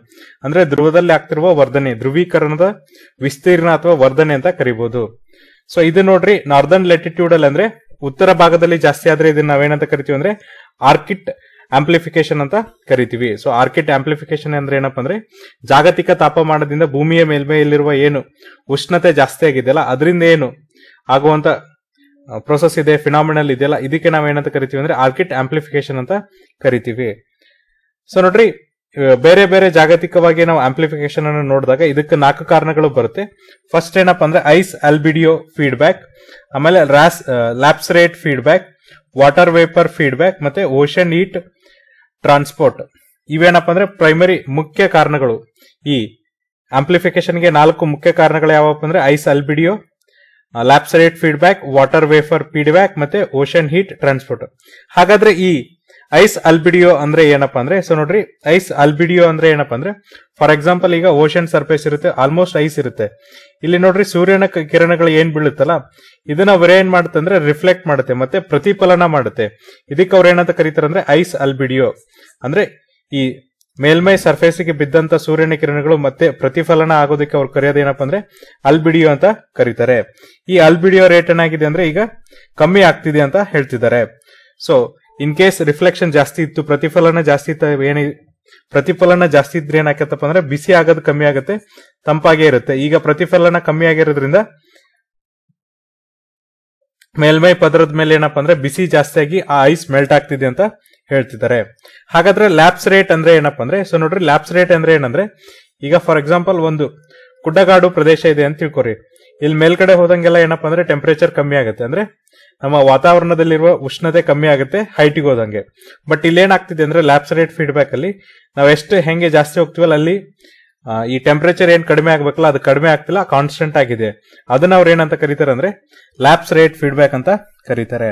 ಅಂದ್ರೆ ಧ್ರುವದಲ್ಲಿ ಆಗ್ತಿರುವ ವರ್ಧನೆ ಧ್ರುವೀಕರಣದ ವಿಸ್ತೀರ್ಣ ಅಥವಾ ವರ್ಧನೆ ಅಂತ ಕರಿಬಹುದು ಸೊ ಇದು ನೋಡ್ರಿ ನಾರ್ದನ್ ಲ್ಯಾಟಿಟ್ಯೂಡ್ ಅಲ್ಲಿ ಅಂದ್ರೆ ಉತ್ತರ ಭಾಗದಲ್ಲಿ ಜಾಸ್ತಿ ಆದ್ರೆ ಇದನ್ನ ನಾವೇನಂತ ಕರಿತೀವಿ ಅಂದ್ರೆ ಆರ್ಕಿಟ್ ಆಂಪ್ಲಿಫಿಕೇಶನ್ ಅಂತ ಕರಿತೀವಿ ಸೊ ಆರ್ಕಿಟ್ ಆಂಪ್ಲಿಫಿಕೇಶನ್ ಅಂದ್ರೆ ಏನಪ್ಪಾ ಅಂದ್ರೆ ಜಾಗತಿಕ ತಾಪಮಾನದಿಂದ ಭೂಮಿಯ ಮೇಲ್ಮೈಯಲ್ಲಿರುವ ಏನು ಉಷ್ಣತೆ ಜಾಸ್ತಿ ಆಗಿದೆಯಲ್ಲ ಅದರಿಂದ ಏನು ಆಗುವಂತ ಪ್ರೊಸೆಸ್ ಇದೆ ಫಿನಾಮಿನಲ್ ಇದೆಯಲ್ಲ ಇದಕ್ಕೆ ನಾವು ಏನಂತ ಕರಿತೀವಿ ಅಂದ್ರೆ ಆರ್ಕಿಟ್ ಆಂಪ್ಲಿಫಿಕೇಶನ್ ಅಂತ ಕರಿತೀವಿ ಸೊ ನೋಡ್ರಿ ಬೇರೆ ಬೇರೆ ಜಾಗತಿಕವಾಗಿ ನಾವು ಆಂಪ್ಲಿಫಿಕೇಶನ್ ಅನ್ನು ನೋಡಿದಾಗ ಇದಕ್ಕೆ ನಾಲ್ಕು ಕಾರಣಗಳು ಬರುತ್ತೆ ಫಸ್ಟ್ ಏನಪ್ಪ ಅಂದ್ರೆ ಐಸ್ ಅಲ್ಬಿಡಿಯೋ ಫೀಡ್ಬ್ಯಾಕ್ ಆಮೇಲೆ ರ್ಯಾಸ್ lapse rate feedback water vapour feedback ಮತ್ತೆ ಓಷನ್ ಈಟ್ ಟ್ರಾನ್ಸ್ಪೋರ್ಟ್ ಇವೇನಪ್ಪ ಅಂದ್ರೆ ಪ್ರೈಮರಿ ಮುಖ್ಯ ಕಾರಣಗಳು ಈ ಆಂಪ್ಲಿಫಿಕೇಶನ್ಗೆ ನಾಲ್ಕು ಮುಖ್ಯ ಕಾರಣಗಳು ಯಾವಪ್ಪ ಅಂದ್ರೆ ice albedo lapse rate feedback water vapour feedback ಮತ್ತೆ ಓಷನ್ ಹೀಟ್ ಟ್ರಾನ್ಸ್ಪೋರ್ಟ್ ಹಾಗಾದ್ರೆ ಈ ಐಸ್ ಅಲ್ಬಿಡಿಯೋ ಅಂದ್ರೆ ಏನಪ್ಪಾ ಅಂದ್ರೆ ಸೊ ನೋಡ್ರಿ ಐಸ್ ಅಲ್ಬಿಡಿಯೋ ಅಂದ್ರೆ ಏನಪ್ಪಾ ಅಂದ್ರೆ ಫಾರ್ ಎಕ್ಸಾಂಪಲ್ ಈಗ ಓಷನ್ ಸರ್ಫೇಸ್ ಇರುತ್ತೆ ಆಲ್ಮೋಸ್ಟ್ ಐಸ್ ಇರುತ್ತೆ ಇಲ್ಲಿ ನೋಡ್ರಿ ಸೂರ್ಯನ ಕಿರಣಗಳು ಏನ್ ಬೀಳುತ್ತಲ್ಲ ಇದನ್ನ ಅವ್ರ ಏನ್ ಅಂದ್ರೆ ರಿಫ್ಲೆಕ್ಟ್ ಮಾಡುತ್ತೆ ಮತ್ತೆ ಪ್ರತಿಫಲನ ಮಾಡುತ್ತೆ ಇದಕ್ಕೆ ಅವ್ರ ಏನಂತ ಕರೀತಾರೆ ಅಂದ್ರೆ ಐಸ್ ಅಲ್ಬಿಡಿಯೋ ಅಂದ್ರೆ ಈ ಮೇಲ್ಮೈ ಸರ್ಫೇಸ್ಗೆ ಬಿದ್ದಂತ ಸೂರ್ಯನ ಕಿರಣಗಳು ಮತ್ತೆ ಪ್ರತಿಫಲನ ಆಗೋದಕ್ಕೆ ಅವ್ರು ಕರೆಯೋದು ಏನಪ್ಪಾ ಅಂದ್ರೆ ಅಲ್ಬಿಡಿಯೋ ಅಂತ ಕರೀತಾರೆ ಈ ಅಲ್ಬಿಡಿಯೋ ರೇಟ್ ಏನಾಗಿದೆ ಅಂದ್ರೆ ಈಗ ಕಮ್ಮಿ ಆಗ್ತಿದೆ ಅಂತ ಹೇಳ್ತಿದ್ದಾರೆ ಸೊ ಇನ್ ಕೇಸ್ ರಿಫ್ಲೆಕ್ಷನ್ ಜಾಸ್ತಿ ಇತ್ತು ಪ್ರತಿಫಲನ ಜಾಸ್ತಿ ಏನೇ ಪ್ರತಿಫಲನ ಜಾಸ್ತಿ ಇದ್ರೆ ಏನಾಕತ್ತಪ್ಪ ಅಂದ್ರೆ ಬಿಸಿ ಆಗೋದು ಕಮ್ಮಿ ಆಗುತ್ತೆ ತಂಪಾಗೇ ಇರುತ್ತೆ ಈಗ ಪ್ರತಿಫಲನ ಕಮ್ಮಿ ಆಗಿರೋದ್ರಿಂದ ಮೇಲ್ಮೈ ಪದರದ ಮೇಲೆ ಏನಪ್ಪಾ ಅಂದ್ರೆ ಬಿಸಿ ಜಾಸ್ತಿಯಾಗಿ ಆ ಐಸ್ ಮೆಲ್ಟ್ ಆಗ್ತಿದೆ ಅಂತ ಹೇಳ್ತಿದ್ದಾರೆ ಹಾಗಾದ್ರೆ ಲ್ಯಾಪ್ಸ್ ರೇಟ್ ಅಂದ್ರೆ ಏನಪ್ಪಾ ಅಂದ್ರೆ ಸೊ ನೋಡ್ರಿ ಲ್ಯಾಪ್ಸ್ ರೇಟ್ ಅಂದ್ರೆ ಏನಂದ್ರೆ ಈಗ ಫಾರ್ ಎಕ್ಸಾಂಪಲ್ ಒಂದು ಗುಡ್ಡಗಾಡು ಪ್ರದೇಶ ಇದೆ ಅಂತ ತಿಳ್ಕೊರಿ ಇಲ್ಲಿ ಮೇಲ್ಗಡೆ ಹೋದಂಗೆಲ್ಲ ಏನಪ್ಪಾ ಅಂದ್ರೆ ಟೆಂಪರೇಚರ್ ಕಮ್ಮಿ ಆಗುತ್ತೆ ಅಂದ್ರೆ ನಮ್ಮ ವಾತಾವರಣದಲ್ಲಿರುವ ಉಷ್ಣತೆ ಕಮ್ಮಿ ಆಗುತ್ತೆ ಹೈಟಿಗೆ ಹೋದಂಗೆ ಬಟ್ ಇಲ್ಲಿ ಏನಾಗ್ತಿದೆ ಅಂದ್ರೆ ರೇಟ್ ಫೀಡ್ಬ್ಯಾಕ್ ಅಲ್ಲಿ ನಾವ್ ಎಷ್ಟು ಹೆಂಗೆ ಜಾಸ್ತಿ ಹೋಗ್ತಿವಲ್ಲ ಅಲ್ಲಿ ಈ ಟೆಂಪರೇಚರ್ ಏನ್ ಕಡಿಮೆ ಆಗ್ಬೇಕಲ್ಲ ಅದು ಕಡಿಮೆ ಆಗ್ತಿಲ್ಲ ಕಾನ್ಸ್ಟೆಂಟ್ ಆಗಿದೆ ಅದನ್ನ ಅವ್ರು ಏನಂತ ಕರೀತಾರೆ ಅಂದ್ರೆ ಲ್ಯಾಬ್ಸ್ ರೇಟ್ ಫೀಡ್ಬ್ಯಾಕ್ ಅಂತ ಕರೀತಾರೆ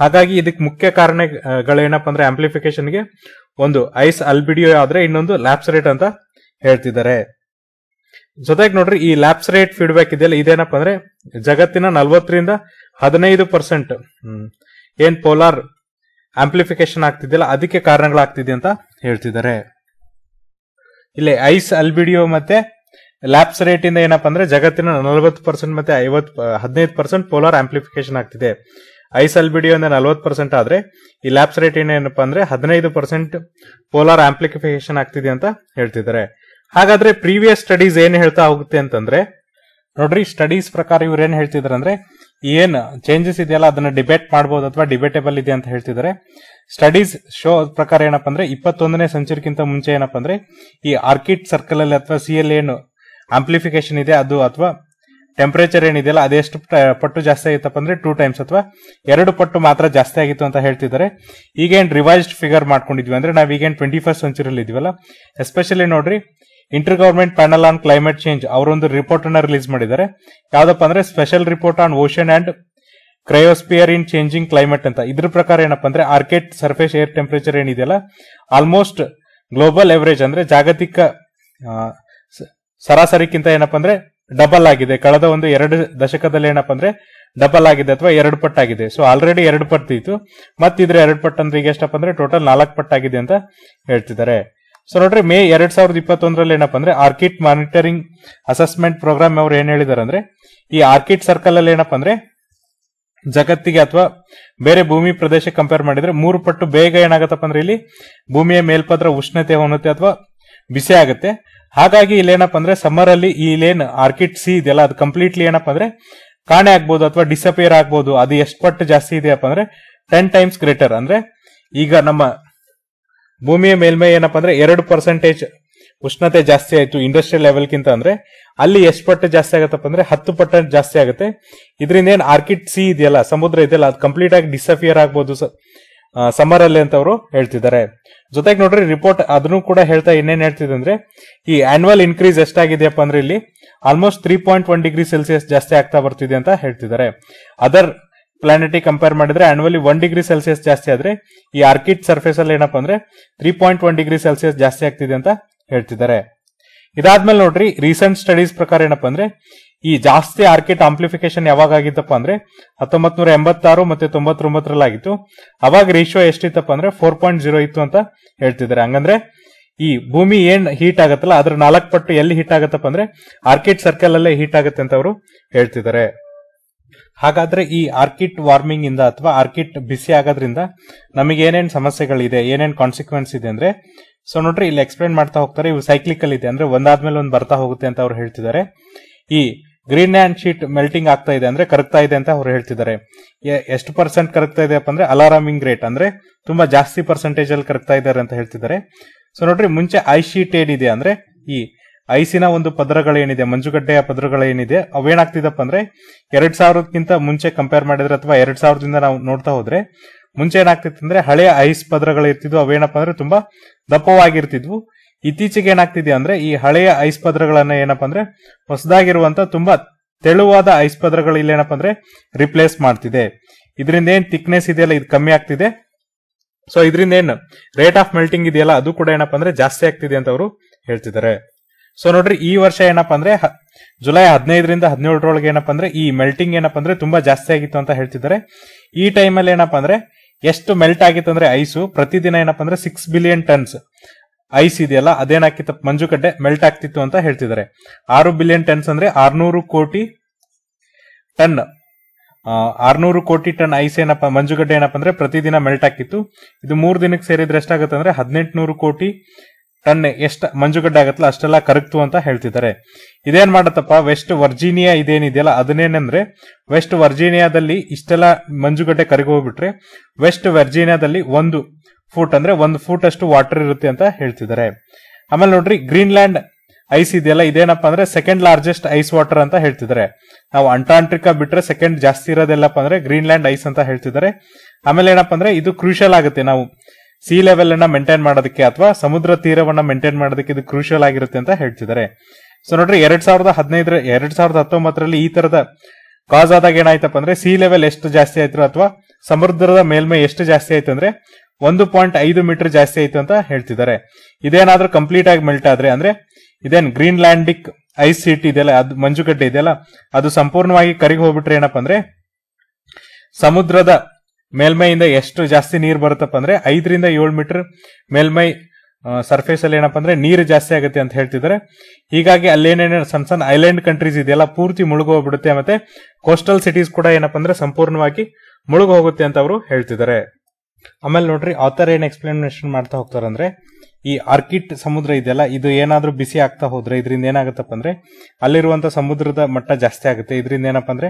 ಹಾಗಾಗಿ ಇದಕ್ಕೆ ಮುಖ್ಯ ಕಾರಣಗಳೇನಪ್ಪ ಅಂದ್ರೆ ಆಂಪ್ಲಿಫಿಕೇಶನ್ಗೆ ಒಂದು ಐಸ್ ಅಲ್ಬಿಡಿಯೋ ಆದ್ರೆ ಇನ್ನೊಂದು ಲ್ಯಾಬ್ಸ್ ರೇಟ್ ಅಂತ ಹೇಳ್ತಿದ್ದಾರೆ ಜೊತೆಗೆ ನೋಡ್ರಿ ಈ ಲ್ಯಾಪ್ಸ್ ರೇಟ್ ಫೀಡ್ಬ್ಯಾಕ್ ಇದೆಯಲ್ಲ ಇದೇನಪ್ಪ ಅಂದ್ರೆ ಜಗತ್ತಿನ ನಲ್ವತ್ತರಿಂದ ಹದಿನೈದು ಪರ್ಸೆಂಟ್ ಏನ್ ಪೋಲಾರ್ ಆಂಪ್ಲಿಫಿಕೇಶನ್ ಆಗ್ತಿದೆಯಲ್ಲ ಅದಕ್ಕೆ ಕಾರಣಗಳಾಗ್ತಿದೆ ಅಂತ ಹೇಳ್ತಿದ್ದಾರೆ ಇಲ್ಲಿ ಐಸ್ ಅಲ್ಬಿಡಿಯೋ ಮತ್ತೆ ಲ್ಯಾಪ್ಸ್ ರೇಟ್ ಇಂದ ಏನಪ್ಪ ಅಂದ್ರೆ ಜಗತ್ತಿನ ನಲವತ್ತು ಪರ್ಸೆಂಟ್ ಮತ್ತೆ ಐವತ್ ಹದಿನೈದು ಪರ್ಸೆಂಟ್ ಪೋಲಾರ್ ಆಂಪ್ಲಿಫಿಕೇಶನ್ ಆಗ್ತಿದೆ ಐಸ್ ಅಲ್ಬಿಡಿಯೋ ಅಂದ್ರೆ ನಲವತ್ತು ಪರ್ಸೆಂಟ್ ಆದ್ರೆ ಈ ಲ್ಯಾಪ್ಸ್ ರೇಟ್ ಏನೇನಪ್ಪ ಅಂದ್ರೆ ಹದಿನೈದು ಪರ್ಸೆಂಟ್ ಪೋಲಾರ್ ಆಂಪ್ಲಿಫಿಕೇಶನ್ ಆಗ್ತಿದೆ ಅಂತ ಹೇಳ್ತಿದ್ದಾರೆ ಹಾಗಾದ್ರೆ ಪ್ರೀವಿಯಸ್ ಸ್ಟಡೀಸ್ ಏನ್ ಹೇಳ್ತಾ ಹೋಗುತ್ತೆ ಅಂತಂದ್ರೆ ನೋಡ್ರಿ ಸ್ಟಡೀಸ್ ಪ್ರಕಾರ ಇವ್ರು ಏನ್ ಹೇಳ್ತಿದ್ರು ಅಂದ್ರೆ ಏನ್ ಚೇಂಜಸ್ ಇದೆಯಲ್ಲ ಅದನ್ನ ಡಿಬೇಟ್ ಮಾಡಬಹುದು ಅಥವಾ ಡಿಬೇಟೇಬಲ್ ಇದೆ ಅಂತ ಹೇಳ್ತಿದ್ದಾರೆ ಸ್ಟಡೀಸ್ ಶೋ ಪ್ರಕಾರ ಏನಪ್ಪ ಅಂದ್ರೆ ಇಪ್ಪತ್ತೊಂದನೇ ಸೆಂಚುರಿಗಿಂತ ಮುಂಚೆ ಏನಪ್ಪ ಅಂದ್ರೆ ಈ ಆರ್ಕಿಡ್ ಸರ್ಕಲ್ ಅಲ್ಲಿ ಅಥವಾ ಸಿ ಎಲ್ ಏನು ಆಂಪ್ಲಿಫಿಕೇಶನ್ ಇದೆ ಅದು ಅಥವಾ ಟೆಂಪರೇಚರ್ ಏನಿದೆಯಲ್ಲ ಅದೆಷ್ಟು ಪಟ್ಟು ಜಾಸ್ತಿ ಆಗಿತ್ತಪ್ಪ ಅಂದ್ರೆ ಟೂ ಟೈಮ್ಸ್ ಅಥವಾ ಎರಡು ಪಟ್ಟು ಮಾತ್ರ ಜಾಸ್ತಿ ಆಗಿತ್ತು ಅಂತ ಹೇಳ್ತಿದ್ದಾರೆ ಈಗೇನು ರಿವೈಸ್ಡ್ ಫಿಗರ್ ಮಾಡ್ಕೊಂಡಿದ್ವಿ ಅಂದ್ರೆ ನಾವ್ ಈಗೇನು ಟ್ವೆಂಟಿ ಫಸ್ಟ್ ಸೆಂಚುರಿಯಲ್ಲಿ ಇದೀವಲ್ಲ ಎಸ್ಪೆಷಲಿ ನೋಡ್ರಿ inter government panel on climate change ಅವರೊಂದು ರಿಪೋರ್ಟ್ ಅನ್ನ ರಿಲೀಸ್ ಮಾಡಿದ್ದಾರೆ ಯಾವ್ದಪ್ಪ ಅಂದ್ರೆ special report on ocean and cryosphere in changing climate ಅಂತ ಇದ್ರ ಪ್ರಕಾರ ಏನಪ್ಪ ಅಂದ್ರೆ ಆರ್ಕೆಟ್ ಸರ್ಫೇಸ್ ಏರ್ ಟೆಂಪರೇಚರ್ ಏನಿದೆಯಲ್ಲ ಆಲ್ಮೋಸ್ಟ್ ಗ್ಲೋಬಲ್ ಎವರೇಜ್ ಅಂದ್ರೆ ಜಾಗತಿಕ ಸರಾಸರಿಕ್ಕಿಂತ ಏನಪ್ಪ ಅಂದ್ರೆ ಡಬಲ್ ಆಗಿದೆ ಕಳೆದ ಒಂದು ಎರಡು ದಶಕದಲ್ಲಿ ಏನಪ್ಪ ಅಂದ್ರೆ ಡಬಲ್ ಆಗಿದೆ ಅಥವಾ ಎರಡು ಪಟ್ಟಾಗಿದೆ ಸೊ ಆಲ್ರೆಡಿ ಎರಡು ಪಟ್ಟು ಇತ್ತು ಮತ್ತಿದ್ರೆ ಎರಡು ಪಟ್ಟು ಅಂದ್ರೆ ಈಗ ಎಷ್ಟಪ್ಪ ಅಂದ್ರೆ ಟೋಟಲ್ ನಾಲ್ಕು ಪಟ್ಟಾಗಿದೆ ಅಂತ ಹೇಳ್ತಿದ್ದಾರೆ ಸೊ ನೋಡ್ರಿ ಮೇ ಎರಡ್ ಸಾವಿರದ ಇಪ್ಪತ್ತೊಂದರಲ್ಲಿ ಏನಪ್ಪ ಅಂದ್ರೆ ಆರ್ಕಿಟ್ ಮಾನಿಟರಿಂಗ್ ಅಸೆಸ್ಮೆಂಟ್ ಪ್ರೋಗ್ರಾಮ್ ಅವ್ರು ಏನ್ ಹೇಳಿದಾರೆ ಅಂದ್ರೆ ಈ ಆರ್ಕಿಟ್ ಸರ್ಕಲ್ ಅಲ್ಲಿ ಏನಪ್ಪಾ ಅಂದ್ರೆ ಜಗತ್ತಿಗೆ ಅಥವಾ ಬೇರೆ ಭೂಮಿ ಪ್ರದೇಶಕ್ಕೆ ಕಂಪೇರ್ ಮಾಡಿದ್ರೆ ಮೂರು ಪಟ್ಟು ಬೇಗ ಏನಾಗತ್ತಪ್ಪ ಅಂದ್ರೆ ಇಲ್ಲಿ ಭೂಮಿಯ ಮೇಲ್ಪದ್ರ ಉಷ್ಣತೆ ಹೊನ್ನುತ್ತೆ ಅಥವಾ ಬಿಸಿ ಆಗುತ್ತೆ ಹಾಗಾಗಿ ಇಲ್ಲೇನಪ್ಪ ಅಂದ್ರೆ ಸಮ್ಮರ್ ಅಲ್ಲಿ ಇಲ್ಲೇನು ಆರ್ಕಿಡ್ ಸಿ ಇದೆಯಲ್ಲ ಅದು ಕಂಪ್ಲೀಟ್ಲಿ ಏನಪ್ಪ ಅಂದ್ರೆ ಕಾಣೆ ಆಗ್ಬೋದು ಅಥವಾ ಡಿಸಪಿಯರ್ ಆಗ್ಬೋದು ಅದು ಎಷ್ಟು ಪಟ್ಟು ಜಾಸ್ತಿ ಇದೆಯಪ್ಪ ಅಂದ್ರೆ ಟೆನ್ ಟೈಮ್ಸ್ ಗ್ರೇಟರ್ ಅಂದ್ರೆ ಈಗ ನಮ್ಮ ಭೂಮಿಯ ಮೇಲ್ಮೈ ಏನಪ್ಪಾ ಅಂದ್ರೆ ಎರಡು ಪರ್ಸೆಂಟೇಜ್ ಉಷ್ಣತೆ ಜಾಸ್ತಿ ಆಯ್ತು ಇಂಡಸ್ಟ್ರಿಯಲ್ ಲೆವೆಲ್ಕಿಂತ ಅಂದ್ರೆ ಅಲ್ಲಿ ಎಷ್ಟು ಪಟ್ಟು ಜಾಸ್ತಿ ಆಗತ್ತಪ್ಪ ಅಂದ್ರೆ ಹತ್ತು ಪಟ್ಟ ಜಾಸ್ತಿ ಆಗುತ್ತೆ ಇದರಿಂದ ಏನ್ ಆರ್ಕಿಡ್ ಸಿ ಇದೆಯಲ್ಲ ಸಮುದ್ರ ಇದೆಯಲ್ಲ ಅದು ಕಂಪ್ಲೀಟ್ ಆಗಿ ಡಿಸಫಿಯರ್ ಆಗ್ಬೋದು ಸಮರ್ ಅಲ್ಲಿ ಅಂತ ಅವರು ಹೇಳ್ತಿದ್ದಾರೆ ಜೊತೆಗೆ ನೋಡ್ರಿ ರಿಪೋರ್ಟ್ ಅದನ್ನು ಕೂಡ ಹೇಳ್ತಾ ಇನ್ನೇನ್ ಹೇಳ್ತಿದೆ ಅಂದ್ರೆ ಈ ಆನ್ಯುವಲ್ ಇನ್ಕ್ರೀಸ್ ಎಷ್ಟಾಗಿದೆಯಪ್ಪ ಅಂದ್ರೆ ಇಲ್ಲಿ almost three point one degree Celsius ಜಾಸ್ತಿ ಆಗ್ತಾ ಬರ್ತಿದೆ ಅಂತ ಹೇಳ್ತಿದ್ದಾರೆ ಅದರ್ ಪ್ಲಾನೆಟಿ ಕಂಪೇರ್ ಮಾಡಿದ್ರೆ ಆನ್ಯುವಲಿ ಒನ್ ಡಿಗ್ರಿ ಸೆಲ್ಸಿಯಸ್ ಜಾಸ್ತಿ ಆದ್ರೆ ಈ ಆರ್ಕಿಡ್ ಸರ್ಫೇಸ್ ಅಲ್ಲಿ ಏನಪ್ಪಾ ಅಂದ್ರೆ three point one degree Celsius ಜಾಸ್ತಿ ಆಗ್ತಿದೆ ಅಂತ ಹೇಳ್ತಿದ್ದಾರೆ ಇದಾದ್ಮೇಲೆ ನೋಡ್ರಿ ರೀಸೆಂಟ್ ಸ್ಟಡೀಸ್ ಪ್ರಕಾರ ಏನಪ್ಪ ಅಂದ್ರೆ ಈ ಜಾಸ್ತಿ ಆರ್ಕಿಟ್ ಆಂಪ್ಲಿಫಿಕೇಶನ್ ಯಾವಾಗ ಆಗಿತ್ತಪ್ಪ ಅಂದ್ರೆ ಹತ್ತೊಂಬತ್ ನೂರ ಎಂಬತ್ತಾರು ಮತ್ತೆ ತೊಂಬತ್ತೊಂಬತ್ತರಲ್ಲಿ ಆಗಿತ್ತು ಅವಾಗ ರೇಷಿಯೋ ಎಷ್ಟಿತ್ತಪ್ಪ ಅಂದ್ರೆ ಫೋರ್ ಪಾಯಿಂಟ್ ಜೀರೋ ಇತ್ತು ಅಂತ ಹೇಳ್ತಿದ್ದಾರೆ ಹಂಗಂದ್ರೆ ಈ ಭೂಮಿ ಏನ್ ಹೀಟ್ ಆಗತ್ತಲ್ಲ ಅದ್ರ ನಾಲ್ಕು ಪಟ್ಟು ಎಲ್ಲಿ ಹೀಟ್ ಆಗತ್ತಪ್ಪ ಅಂದ್ರೆ ಆರ್ಕಿಡ್ ಸರ್ಕಲ್ ಅಲ್ಲೇ ಹೀಟ್ ಆಗತ್ತೆ ಅಂತ ಅವರು ಹೇಳ್ತಿದ್ದಾರೆ ಹಾಗಾದ್ರೆ ಈ ಆರ್ಕಿಟ್ ವಾರ್ಮಿಂಗ್ ಇಂದ ಅಥವಾ ಆರ್ಕಿಟ್ ಬಿಸಿ ಆಗೋದ್ರಿಂದ ನಮಗೆ ಏನೇನು ಸಮಸ್ಯೆಗಳಿದೆ ಏನೇನು ಕಾನ್ಸಿಕ್ವೆನ್ಸ್ ಇದೆ ಅಂದ್ರೆ ಸೊ ನೋಡ್ರಿ ಇಲ್ಲಿ ಎಕ್ಸ್ಪ್ಲೇನ್ ಮಾಡ್ತಾ ಹೋಗ್ತಾರೆ ಇವು ಸೈಕ್ಲಿಕಲ್ ಇದೆ ಅಂದ್ರೆ ಒಂದಾದ್ಮೇಲೆ ಒಂದು ಬರ್ತಾ ಹೋಗುತ್ತೆ ಅಂತ ಅವ್ರು ಹೇಳ್ತಿದ್ದಾರೆ ಈ ಗ್ರೀನ್ ಹ್ಯಾಂಡ್ ಶೀಟ್ ಮೆಲ್ಟಿಂಗ್ ಆಗ್ತಾ ಇದೆ ಅಂದ್ರೆ ಕರಗ್ತಾ ಇದೆ ಅಂತ ಅವ್ರು ಹೇಳ್ತಿದ್ದಾರೆ ಎಷ್ಟು ಪರ್ಸೆಂಟ್ ಕರಗ್ತಾ ಇದೆ ಅಂದ್ರೆ ಅಲಾರಾಮಿಂಗ್ ರೇಟ್ ಅಂದ್ರೆ ತುಂಬಾ ಜಾಸ್ತಿ ಪರ್ಸೆಂಟೇಜ್ ಅಲ್ಲಿ ಕರಗ್ತಾ ಇದ್ದಾರೆ ಅಂತ ಹೇಳ್ತಿದ್ದಾರೆ ಸೊ ನೋಡ್ರಿ ಮುಂಚೆ ಐ ಶೀಟ್ ಏನಿದೆ ಅಂದ್ರೆ ಈ ಐಸಿನ ಒಂದು ಪದರಗಳೇನಿದೆ ಮಂಜುಗಡ್ಡೆಯ ಪದರಗಳೇನಿದೆ ಅವೇನಾಗ್ತಿದಪ್ಪ ಅಂದ್ರೆ ಎರಡ್ ಸಾವಿರದಕ್ಕಿಂತ ಮುಂಚೆ ಕಂಪೇರ್ ಮಾಡಿದ್ರೆ ಅಥವಾ ಎರಡ್ ಸಾವಿರದಿಂದ ನಾವು ನೋಡ್ತಾ ಹೋದ್ರೆ ಮುಂಚೆ ಏನಾಗ್ತಿತ್ತು ಅಂದ್ರೆ ಹಳೆಯ ಐಸ್ ಪದರಗಳು ಇರ್ತಿದ್ವು ಅವೇನಪ್ಪ ಅಂದ್ರೆ ತುಂಬಾ ದಪ್ಪವಾಗಿರ್ತಿದ್ವು ಇತ್ತೀಚೆಗೆ ಏನಾಗ್ತಿದೆ ಅಂದ್ರೆ ಈ ಹಳೆಯ ಐಸ್ ಪದರಗಳನ್ನ ಏನಪ್ಪಾ ಅಂದ್ರೆ ಹೊಸದಾಗಿರುವಂತ ತುಂಬಾ ತೆಳುವಾದ ಐಸ್ ಪದರಗಳು ಇಲ್ಲೇನಪ್ಪ ಅಂದ್ರೆ ರಿಪ್ಲೇಸ್ ಮಾಡ್ತಿದೆ ಇದರಿಂದ ಏನ್ ತಿಕ್ನೆಸ್ ಇದೆಯಲ್ಲ ಇದು ಕಮ್ಮಿ ಆಗ್ತಿದೆ ಸೊ ಇದರಿಂದ ಏನು ರೇಟ್ ಆಫ್ ಮೆಲ್ಟಿಂಗ್ ಇದೆಯಲ್ಲ ಅದು ಕೂಡ ಏನಪ್ಪಾ ಅಂದ್ರೆ ಜಾಸ್ತಿ ಆಗ್ತಿದೆ ಅಂತ ಅವರು ಹೇಳ್ತಿದ್ದಾರೆ ಸೊ ನೋಡ್ರಿ ಈ ವರ್ಷ ಏನಪ್ಪಾ ಅಂದ್ರೆ ಜುಲೈ ಹದಿನೈದರಿಂದ ಹದಿನೇಳರೊಳಗೆ ಏನಪ್ಪ ಅಂದ್ರೆ ಈ ಮೆಲ್ಟಿಂಗ್ ಏನಪ್ಪ ಅಂದ್ರೆ ತುಂಬಾ ಜಾಸ್ತಿ ಆಗಿತ್ತು ಅಂತ ಹೇಳ್ತಿದ್ದಾರೆ ಈ ಟೈಮಲ್ಲಿ ಏನಪ್ಪಾ ಅಂದ್ರೆ ಎಷ್ಟು ಮೆಲ್ಟ್ ಆಗಿತ್ತು ಅಂದ್ರೆ ಐಸು ಪ್ರತಿದಿನ ಏನಪ್ಪಾ ಅಂದ್ರೆ ಸಿಕ್ಸ್ ಬಿಲಿಯನ್ ಟನ್ಸ್ ಐಸ್ ಇದೆಯಲ್ಲ ಅದೇನಾಗ್ತಿತ್ತು ಮಂಜುಗಡ್ಡೆ ಮೆಲ್ಟ್ ಆಗ್ತಿತ್ತು ಅಂತ ಹೇಳ್ತಿದ್ದಾರೆ ಆರು ಬಿಲಿಯನ್ ಟನ್ಸ್ ಅಂದ್ರೆ ಆರ್ನೂರು ಕೋಟಿ ಟನ್ ಆರ್ನೂರು ಕೋಟಿ ಟನ್ ಐಸ್ ಏನಪ್ಪ ಮಂಜುಗಡ್ಡೆ ಏನಪ್ಪ ಅಂದ್ರೆ ಪ್ರತಿದಿನ ಮೆಲ್ಟ್ ಆಗ್ತಿತ್ತು ಇದು ಮೂರು ದಿನಕ್ಕೆ ಸೇರಿದ್ರೆ ಎಷ್ಟಾಗುತ್ತೆ ಅಂದ್ರೆ ಹದಿನೆಂಟುನೂರು ಕೋಟಿ ಟನ್ ಎಷ್ಟು ಮಂಜುಗಡ್ಡೆ ಆಗತ್ತಲ್ಲ ಅಷ್ಟೆಲ್ಲ ಕರಗ್ತು ಅಂತ ಹೇಳ್ತಿದ್ದಾರೆ ಇದೇನ್ ಮಾಡತ್ತಪ್ಪ ವೆಸ್ಟ್ ವರ್ಜೀನಿಯಾ ಇದೇನಿದೆಯಲ್ಲ ಅದನ್ನೇನಂದ್ರೆ ವೆಸ್ಟ್ ವರ್ಜೀನಿಯಾದಲ್ಲಿ ಇಷ್ಟೆಲ್ಲ ಮಂಜುಗಡ್ಡೆ ಕರಗೋಗ್ಬಿಟ್ರೆ ವೆಸ್ಟ್ ವರ್ಜೀನಿಯಾದಲ್ಲಿ ಒಂದು ಫೂಟ್ ಅಂದ್ರೆ ಒಂದು ಫೂಟ್ ಅಷ್ಟು ವಾಟರ್ ಇರುತ್ತೆ ಅಂತ ಹೇಳ್ತಿದ್ದಾರೆ ಆಮೇಲೆ ನೋಡ್ರಿ ಗ್ರೀನ್ಲ್ಯಾಂಡ್ ಐಸ್ ಇದೆಯಲ್ಲ ಇದೇನಪ್ಪ ಅಂದ್ರೆ ಸೆಕೆಂಡ್ ಲಾರ್ಜೆಸ್ಟ್ ಐಸ್ ವಾಟರ್ ಅಂತ ಹೇಳ್ತಿದ್ದಾರೆ ನಾವು ಅಂಟಾರ್ಟಿಕಾ ಬಿಟ್ರೆ ಸೆಕೆಂಡ್ ಜಾಸ್ತಿ ಇರೋದೆಲ್ಲಪ್ಪ ಅಂದ್ರೆ ಗ್ರೀನ್ಲ್ಯಾಂಡ್ ಐಸ್ ಅಂತ ಹೇಳ್ತಿದ್ದಾರೆ ಆಮೇಲೆ ಏನಪ್ಪ ಅಂದ್ರೆ ಇದು ಕ್ರೂಷಲ್ ಆಗುತ್ತೆ ನಾವು ಸಿ ಲೆವೆಲ್ ಅನ್ನ ಮೇಂಟೈನ್ ಮಾಡೋದಕ್ಕೆ ಅಥವಾ ಸಮುದ್ರ ತೀರವನ್ನ ಮೇಂಟೈನ್ ಮಾಡೋದಕ್ಕೆ ಇದು ಕ್ರೂಷಿಯಲ್ ಆಗಿರುತ್ತೆ ಅಂತ ಹೇಳ್ತಿದ್ದಾರೆ ಸೊ ನೋಡ್ರಿ ಎರಡ್ ಸಾವಿರದ ಹದಿನೈದರ ಎರಡ್ ಸಾವಿರದ ಹತ್ತೊಂಬತ್ತರಲ್ಲಿ ಈ ತರದ ಕಾಸ್ ಆದಾಗ ಏನಾಯ್ತಪ್ಪ ಅಂದ್ರೆ ಸಿ ಲೆವೆಲ್ ಎಷ್ಟು ಜಾಸ್ತಿ ಆಯ್ತು ಅಥವಾ ಸಮುದ್ರದ ಮೇಲ್ಮೈ ಎಷ್ಟು ಜಾಸ್ತಿ ಆಯ್ತು ಅಂದ್ರೆ ಒಂದು ಪಾಯಿಂಟ್ ಐದು ಮೀಟರ್ ಜಾಸ್ತಿ ಆಯ್ತು ಅಂತ ಹೇಳ್ತಿದ್ದಾರೆ ಇದೇನಾದ್ರೂ ಕಂಪ್ಲೀಟ್ ಆಗಿ ಮೆಲ್ಟ್ ಆದ್ರೆ ಅಂದ್ರೆ ಇದೇನ್ ಗ್ರೀನ್ ಐಸ್ ಸೀಟ್ ಇದೆಯಲ್ಲ ಅದು ಮಂಜುಗಡ್ಡೆ ಇದೆಯಲ್ಲ ಅದು ಸಂಪೂರ್ಣವಾಗಿ ಕರಿಗೆ ಹೋಗ್ಬಿಟ್ರೆ ಏನಪ್ಪ ಅಂದ್ರೆ ಸಮುದ್ರದ ಮೇಲ್ಮೈಯಿಂದ ಎಷ್ಟು ಜಾಸ್ತಿ ನೀರು ಬರುತ್ತಪ್ಪ ಅಂದ್ರೆ ಐದರಿಂದ ಏಳು ಮೀಟರ್ ಮೇಲ್ಮೈ ಸರ್ಫೇಸ್ ಅಲ್ಲಿ ಏನಪ್ಪ ಅಂದ್ರೆ ನೀರು ಜಾಸ್ತಿ ಆಗುತ್ತೆ ಅಂತ ಹೇಳ್ತಿದ್ದಾರೆ ಹೀಗಾಗಿ ಅಲ್ಲೇನೇನ ಸಣ್ಣ ಸಣ್ಣ ಐಲ್ಯಾಂಡ್ ಕಂಟ್ರೀಸ್ ಇದೆಲ್ಲ ಪೂರ್ತಿ ಮುಳುಗೋಗ್ಬಿಡುತ್ತೆ ಮತ್ತೆ ಕೋಸ್ಟಲ್ ಸಿಟೀಸ್ ಕೂಡ ಏನಪ್ಪ ಅಂದ್ರೆ ಸಂಪೂರ್ಣವಾಗಿ ಮುಳುಗೋಗುತ್ತೆ ಅಂತ ಅವರು ಹೇಳ್ತಿದ್ದಾರೆ ಆಮೇಲೆ ನೋಡ್ರಿ ಆಥರ್ ಏನ್ ಎಕ್ಸ್ಪ್ಲನೇಷನ್ ಮಾಡ್ತಾ ಹೋಗ್ತಾರಂದ್ರೆ ಈ ಆರ್ಕಿಟ್ ಸಮುದ್ರ ಇದೆಯಲ್ಲ ಇದು ಏನಾದ್ರೂ ಬಿಸಿ ಆಗ್ತಾ ಹೋದ್ರೆ ಇದರಿಂದ ಏನಾಗತ್ತಪ್ಪ ಅಂದ್ರೆ ಅಲ್ಲಿರುವಂತ ಸಮುದ್ರದ ಮಟ್ಟ ಜಾಸ್ತಿ ಆಗುತ್ತೆ ಇದರಿಂದ ಏನಪ್ಪ ಅಂದ್ರೆ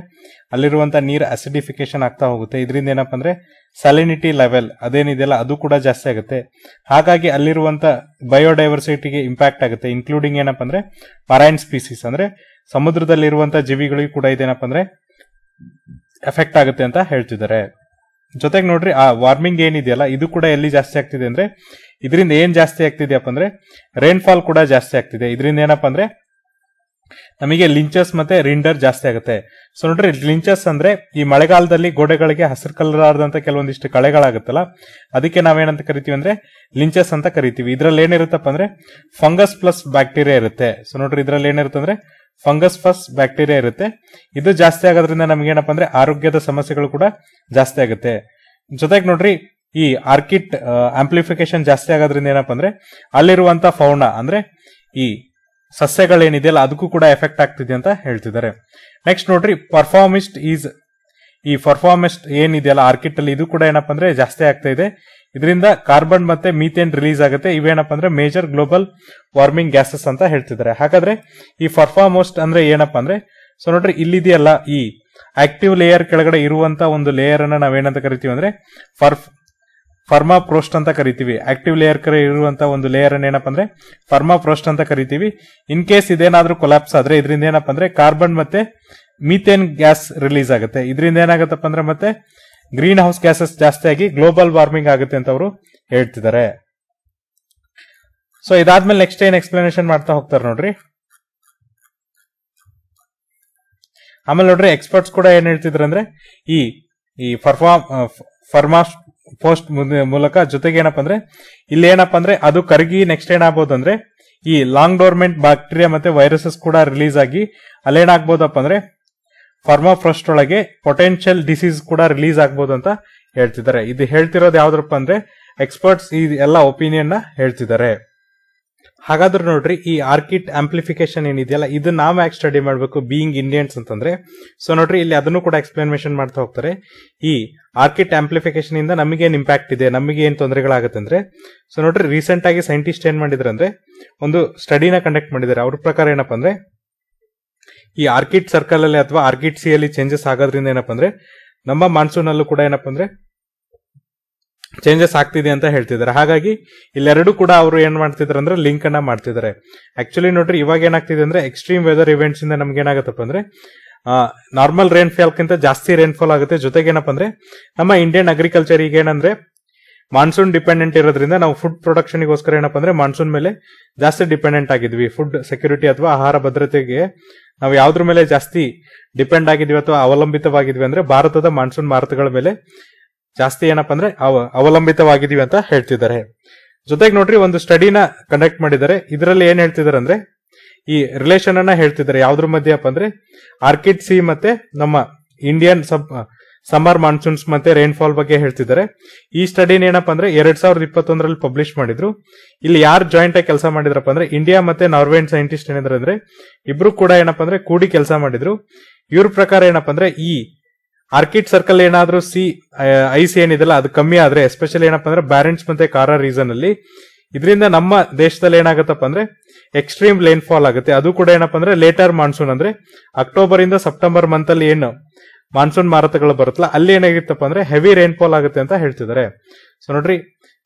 ಅಲ್ಲಿರುವಂತ ನೀರು ಅಸಿಡಿಫಿಕೇಶನ್ ಆಗ್ತಾ ಹೋಗುತ್ತೆ ಇದರಿಂದ ಏನಪ್ಪ ಅಂದ್ರೆ ಸಲಿನಿಟಿ ಲೆವೆಲ್ ಅದೇನಿದೆಯಲ್ಲ ಅದು ಕೂಡ ಜಾಸ್ತಿ ಆಗುತ್ತೆ ಹಾಗಾಗಿ ಅಲ್ಲಿರುವಂತ ಬಯೋಡೈವರ್ಸಿಟಿಗೆ ಇಂಪ್ಯಾಕ್ಟ್ ಆಗುತ್ತೆ ಇನ್ಕ್ಲೂಡಿಂಗ್ ಏನಪ್ಪ ಅಂದ್ರೆ ಮರೈನ್ ಸ್ಪೀಸೀಸ್ ಅಂದ್ರೆ ಸಮುದ್ರದಲ್ಲಿರುವಂತ ಜೀವಿಗಳಿಗೂ ಕೂಡ ಇದೇನಪ್ಪ ಅಂದ್ರೆ ಎಫೆಕ್ಟ್ ಆಗುತ್ತೆ ಅಂತ ಹೇಳ್ತಿದ್ದಾರೆ ಜೊತೆಗೆ ನೋಡ್ರಿ ಆ ವಾರ್ಮಿಂಗ್ ಏನಿದೆಯಲ್ಲ ಇದು ಕೂಡ ಎಲ್ಲಿ ಜಾಸ್ತಿ ಆಗ್ತಿದೆ ಅಂದ್ರೆ ಇದರಿಂದ ಏನ್ ಜಾಸ್ತಿ ಆಗ್ತಿದೆಯಪ್ಪ ಅಂದ್ರೆ ರೈನ್ಫಾಲ್ ಕೂಡ ಜಾಸ್ತಿ ಆಗ್ತಿದೆ ಇದರಿಂದ ಏನಪ್ಪ ಅಂದ್ರೆ ನಮಗೆ ಲಿಂಚಸ್ ಮತ್ತೆ ರಿಂಡರ್ ಜಾಸ್ತಿ ಆಗುತ್ತೆ ಸೊ ನೋಡ್ರಿ ಲಿಂಚಸ್ ಅಂದ್ರೆ ಈ ಮಳೆಗಾಲದಲ್ಲಿ ಗೋಡೆಗಳಿಗೆ ಹಸಿರು ಕಲರ್ ಆದಂತ ಕೆಲವೊಂದಿಷ್ಟು ಕಳೆಗಳಾಗುತ್ತಲ್ಲ ಅದಕ್ಕೆ ನಾವೇನಂತ ಕರಿತೀವಿ ಅಂದ್ರೆ ಲಿಂಚಸ್ ಅಂತ ಕರಿತೀವಿ ಇದ್ರಲ್ಲಿ ಏನಿರುತ್ತಪ್ಪ ಅಂದ್ರೆ ಫಂಗಸ್ ಪ್ಲಸ್ ಬ್ಯಾಕ್ಟೀರಿಯಾ ಇರುತ್ತೆ ಸೊ ನೋಡ್ರಿ ಇದ್ರಲ್ಲಿ ಏನಿರುತ್ತೆ ಅಂದ್ರೆ ಫಂಗಸ್ ಫಸ್ ಬ್ಯಾಕ್ಟೀರಿಯಾ ಇರುತ್ತೆ ಇದು ಜಾಸ್ತಿ ಆಗೋದ್ರಿಂದ ನಮ್ಗೆ ಏನಪ್ಪ ಅಂದ್ರೆ ಆರೋಗ್ಯದ ಸಮಸ್ಯೆಗಳು ಕೂಡ ಜಾಸ್ತಿ ಆಗುತ್ತೆ ಜೊತೆಗೆ ನೋಡ್ರಿ ಈ ಆರ್ಕಿಟ್ ಆಂಪ್ಲಿಫಿಕೇಶನ್ ಜಾಸ್ತಿ ಆಗೋದ್ರಿಂದ ಏನಪ್ಪ ಅಂದ್ರೆ ಅಲ್ಲಿರುವಂತ ಫೌಂಡ ಅಂದ್ರೆ ಈ ಸಸ್ಯಗಳೇನಿದೆಯಲ್ಲ ಅದಕ್ಕೂ ಕೂಡ ಎಫೆಕ್ಟ್ ಆಗ್ತಿದೆ ಅಂತ ಹೇಳ್ತಿದ್ದಾರೆ ನೆಕ್ಸ್ಟ್ ನೋಡ್ರಿ ಪರ್ಫಾರ್ಮಿಸ್ಟ್ ಈಸ್ ಈ ಪರ್ಫಾರ್ಮೆಸ್ಟ್ ಏನಿದೆಯಲ್ಲ ಆರ್ಕಿಟ್ ಅಲ್ಲಿ ಇದು ಕೂಡ ಏನಪ್ಪ ಅಂದ್ರೆ ಜಾಸ್ತಿ ಆಗ್ತಾ ಇದೆ ಇದರಿಂದ ಕಾರ್ಬನ್ ಮತ್ತೆ ಮೀಥೇನ್ ರಿಲೀಸ್ ಆಗುತ್ತೆ ಇವೇನಪ್ಪ ಅಂದ್ರೆ ಮೇಜರ್ ಗ್ಲೋಬಲ್ ವಾರ್ಮಿಂಗ್ ಗ್ಯಾಸಸ್ ಅಂತ ಹೇಳ್ತಿದ್ದಾರೆ ಹಾಗಾದ್ರೆ ಈ ಫರ್ಫಾಮೋಸ್ಟ್ ಅಂದ್ರೆ ಏನಪ್ಪಾ ಅಂದ್ರೆ ಸೊ ನೋಡ್ರಿ ಇಲ್ಲಿದೆಯಲ್ಲ ಈ ಆಕ್ಟಿವ್ ಲೇಯರ್ ಕೆಳಗಡೆ ಇರುವಂತ ಒಂದು ಲೇಯರ್ ಅನ್ನ ನಾವೇನಂತ ಕರಿತೀವಿ ಅಂದ್ರೆ ಫರ್ಫ್ ಫರ್ಮಾ ಪ್ರೋಸ್ಟ್ ಅಂತ ಕರಿತೀವಿ ಆಕ್ಟಿವ್ ಲೇಯರ್ ಕಡೆ ಇರುವಂತಹ ಒಂದು ಲೇಯರ್ ಅನ್ನ ಏನಪ್ಪ ಅಂದ್ರೆ ಫರ್ಮಾ ಪ್ರೋಸ್ಟ್ ಅಂತ ಕರಿತೀವಿ ಇನ್ ಕೇಸ್ ಇದೇನಾದ್ರೂ ಕೊಲಾಪ್ಸ್ ಆದ್ರೆ ಇದರಿಂದ ಏನಪ್ಪ ಅಂದ್ರೆ ಕಾರ್ಬನ್ ಮತ್ತೆ ಮೀಥೇನ್ ಗ್ಯಾಸ್ ರಿಲೀಸ್ ಆಗುತ್ತೆ ಇದರಿಂದ ಏನಾಗುತ್ತಪ್ಪ ಅಂದ್ರೆ ಮತ್ತೆ ಗ್ರೀನ್ ಹೌಸ್ ಗ್ಯಾಸಸ್ ಜಾಸ್ತಿ ಆಗಿ ಗ್ಲೋಬಲ್ ವಾರ್ಮಿಂಗ್ ಆಗುತ್ತೆ ಅಂತ ಅವರು ಹೇಳ್ತಿದ್ದಾರೆ ಸೊ ಇದಾದ್ಮೇಲೆ ನೆಕ್ಸ್ಟ್ ಏನ್ ಎಕ್ಸ್ಪ್ಲನೇಷನ್ ಮಾಡ್ತಾ ಹೋಗ್ತಾರೆ ನೋಡ್ರಿ ಆಮೇಲೆ ನೋಡ್ರಿ ಎಕ್ಸ್ಪರ್ಟ್ಸ್ ಕೂಡ ಏನ್ ಹೇಳ್ತಿದ್ರು ಅಂದ್ರೆ ಈ ಈ ಫರ್ಫಾರ್ಮ್ ಫರ್ಮಾಸ್ಟ್ ಪೋಸ್ಟ್ ಮೂಲಕ ಜೊತೆಗೆ ಏನಪ್ಪ ಅಂದ್ರೆ ಇಲ್ಲಿ ಏನಪ್ಪಾ ಅಂದ್ರೆ ಅದು ಕರಗಿ ನೆಕ್ಸ್ಟ್ ಏನಾಗಬಹುದು ಅಂದ್ರೆ ಈ ಲಾಂಗ್ ಡೋರ್ಮೆಂಟ್ ಬ್ಯಾಕ್ಟೀರಿಯಾ ಮತ್ತೆ ವೈರಸಸ್ ಕೂಡ ರಿಲೀಸ್ ಆಗಿ ಅಲ್ಲೇನಾಗ್ಬೋದಪ್ಪ ಅಂದ್ರೆ ಫಾರ್ಮಾ ಫ್ರಸ್ಟ್ ಒಳಗೆ ಪೊಟೆನ್ಷಿಯಲ್ ಡಿಸೀಸ್ ಕೂಡ ರಿಲೀಸ್ ಆಗ್ಬೋದು ಅಂತ ಹೇಳ್ತಿದ್ದಾರೆ ಇದು ಹೇಳ್ತಿರೋದು ಯಾವ್ದ್ರಪ್ಪ ಅಂದ್ರೆ ಎಕ್ಸ್ಪರ್ಟ್ಸ್ ಈ ಎಲ್ಲ ಒಪಿನಿಯನ್ ನ ಹೇಳ್ತಿದ್ದಾರೆ ಹಾಗಾದ್ರೆ ನೋಡ್ರಿ ಈ ಆರ್ಕಿಟ್ ಆಂಪ್ಲಿಫಿಕೇಶನ್ ಏನಿದೆಯಲ್ಲ ಇದು ನಾವ್ ಯಾಕೆ ಸ್ಟಡಿ ಮಾಡಬೇಕು ಬೀಯಿಂಗ್ ಇಂಡಿಯನ್ಸ್ ಅಂತಂದ್ರೆ ಸೊ ನೋಡ್ರಿ ಇಲ್ಲಿ ಅದನ್ನು ಕೂಡ ಎಕ್ಸ್ಪ್ಲನೇಷನ್ ಮಾಡ್ತಾ ಹೋಗ್ತಾರೆ ಈ ಆರ್ಕಿಟ್ ಆಂಪ್ಲಿಫಿಕೇಶನ್ ಇಂದ ನಮಗೇನು ಇಂಪ್ಯಾಕ್ಟ್ ಇದೆ ನಮಗೆ ಏನು ತೊಂದರೆಗಳಾಗುತ್ತೆ ಅಂದ್ರೆ ಸೊ ನೋಡ್ರಿ ರೀಸೆಂಟ್ ಆಗಿ ಸೈಂಟಿಸ್ಟ್ ಏನ್ ಮಾಡಿದ್ರು ಅಂದ್ರೆ ಒಂದು ಸ್ಟಡಿನ ಕಂಡಕ್ಟ್ ಮಾಡಿದ್ದಾರೆ ಅವ್ರ ಪ್ರಕಾರ ಏನಪ್ಪಾ ಅಂದ್ರೆ ಈ ಆರ್ಕಿಡ್ ಸರ್ಕಲ್ ಅಲ್ಲಿ ಅಥವಾ ಆರ್ಕಿಡ್ ಅಲ್ಲಿ ಚೇಂಜಸ್ ಆಗೋದ್ರಿಂದ ಏನಪ್ಪ ಅಂದ್ರೆ ನಮ್ಮ ಮಾನ್ಸೂನ್ ಅಲ್ಲೂ ಕೂಡ ಏನಪ್ಪ ಅಂದ್ರೆ ಚೇಂಜಸ್ ಆಗ್ತಿದೆ ಅಂತ ಹೇಳ್ತಿದ್ದಾರೆ ಹಾಗಾಗಿ ಇಲ್ಲೆರಡೂ ಕೂಡ ಅವರು ಏನ್ ಮಾಡ್ತಿದ್ರು ಅಂದ್ರೆ ಲಿಂಕ್ ಅನ್ನ ಮಾಡ್ತಿದ್ದಾರೆ ಆಕ್ಚುಲಿ ನೋಡ್ರಿ ಇವಾಗ ಏನಾಗ್ತಿದೆ ಅಂದ್ರೆ ಎಕ್ಸ್ಟ್ರೀಮ್ ವೆದರ್ ಇವೆಂಟ್ಸ್ ಇಂದ ನಮ್ಗೆ ಏನಾಗತ್ತಪ್ಪ ಅಂದ್ರೆ ನಾರ್ಮಲ್ ಕಿಂತ ಜಾಸ್ತಿ ರೇನ್ಫಾಲ್ ಆಗುತ್ತೆ ಜೊತೆಗೆ ಏನಪ್ಪ ಅಂದ್ರೆ ನಮ್ಮ ಇಂಡಿಯನ್ ಅಗ್ರಿಕಲ್ಚರ್ ಈಗ ಏನಂದ್ರೆ ಮಾನ್ಸೂನ್ ಡಿಪೆಂಡೆಂಟ್ ಇರೋದ್ರಿಂದ ನಾವು ಫುಡ್ ಪ್ರೊಡಕ್ಷನ್ಗೋಸ್ಕರ ಏನಪ್ಪ ಅಂದ್ರೆ ಮಾನ್ಸೂನ್ ಮೇಲೆ ಜಾಸ್ತಿ ಡಿಪೆಂಡೆಂಟ್ ಆಗಿದ್ವಿ ಫುಡ್ ಸೆಕ್ಯೂರಿಟಿ ಅಥವಾ ಆಹಾರ ಭದ್ರತೆಗೆ ನಾವು ಯಾವ್ದ್ರ ಮೇಲೆ ಜಾಸ್ತಿ ಡಿಪೆಂಡ್ ಆಗಿದ್ವಿ ಅಥವಾ ಅವಲಂಬಿತವಾಗಿದ್ವಿ ಅಂದ್ರೆ ಭಾರತದ ಮಾನ್ಸೂನ್ ಮಾರುತಗಳ ಮೇಲೆ ಜಾಸ್ತಿ ಏನಪ್ಪಾ ಅಂದ್ರೆ ಅವಲಂಬಿತವಾಗಿದೀವಿ ಅಂತ ಹೇಳ್ತಿದ್ದಾರೆ ಜೊತೆಗೆ ನೋಡ್ರಿ ಒಂದು ಸ್ಟಡಿನ ಕಂಡಕ್ಟ್ ಮಾಡಿದ್ದಾರೆ ಇದರಲ್ಲಿ ಏನ್ ಹೇಳ್ತಿದ್ದಾರೆ ಅಂದ್ರೆ ಈ ರಿಲೇಷನ್ ಅನ್ನ ಹೇಳ್ತಿದ್ದಾರೆ ಯಾವ್ದ್ರ ಮಧ್ಯಪ್ಪ ಅಂದ್ರೆ ಆರ್ಕಿಡ್ ಸಿ ಮತ್ತೆ ನಮ್ಮ ಇಂಡಿಯನ್ ಸಬ್ ಸಮ್ಮರ್ ಮಾನ್ಸೂನ್ಸ್ ಮತ್ತೆ ರೈನ್ ಫಾಲ್ ಬಗ್ಗೆ ಹೇಳ್ತಿದ್ದಾರೆ ಈ ಸ್ಟಡಿನ ಏನಪ್ಪ ಅಂದ್ರೆ ಎರಡ್ ಸಾವಿರದ ಇಪ್ಪತ್ತೊಂದರಲ್ಲಿ ಪಬ್ಲಿಷ್ ಮಾಡಿದ್ರು ಇಲ್ಲಿ ಯಾರು ಜಾಯಿಂಟ್ ಆಗಿ ಕೆಲಸ ಮಾಡಿದ್ರಪ್ಪ ಅಂದ್ರೆ ಇಂಡಿಯಾ ಮತ್ತೆ ನಾರ್ವೆನ್ ಸೈಂಟಿಸ್ಟ್ ಏನಿದ್ರೆ ಅಂದ್ರೆ ಇಬ್ರು ಕೂಡ ಏನಪ್ಪ ಅಂದ್ರೆ ಕೂಡಿ ಕೆಲಸ ಮಾಡಿದ್ರು ಇವ್ರ ಪ್ರಕಾರ ಏನಪ್ಪ ಅಂದ್ರೆ ಈ ಆರ್ಕಿಡ್ ಸರ್ಕಲ್ ಏನಾದ್ರೂ ಸಿ ಸಿ ಏನಿದೆಲ್ಲ ಅದು ಕಮ್ಮಿ ಆದ್ರೆ ಎಸ್ಪೆಷಲಿ ಏನಪ್ಪ ಅಂದ್ರೆ ಬ್ಯಾರೆಂಟ್ಸ್ ಮತ್ತೆ ಕಾರ ರೀಸನ್ ಅಲ್ಲಿ ಇದರಿಂದ ನಮ್ಮ ದೇಶದಲ್ಲಿ ಏನಾಗತ್ತಪ್ಪ ಅಂದ್ರೆ ಎಕ್ಸ್ಟ್ರೀಮ್ ರೈನ್ಫಾಲ್ ಫಾಲ್ ಆಗುತ್ತೆ ಅದು ಕೂಡ ಏನಪ್ಪ ಅಂದ್ರೆ ಲೇಟರ್ ಮಾನ್ಸೂನ್ ಅಂದ್ರೆ ಅಕ್ಟೋಬರ್ ಇಂದ ಸೆಪ್ಟೆಂಬರ್ ಮಂತ್ ಅಲ್ಲಿ ಏನು ಮಾನ್ಸೂನ್ ಮಾರುತಗಳು ಬರುತ್ತಲ್ಲ ಅಲ್ಲಿ ಏನಾಗಿತ್ತಪ್ಪ ಅಂದ್ರೆ ಹೆವಿ ರೈನ್ಫಾಲ್ ಆಗುತ್ತೆ ಅಂತ ಹೇಳ್ತಿದ್ದಾರೆ ಸೊ ನೋಡ್ರಿ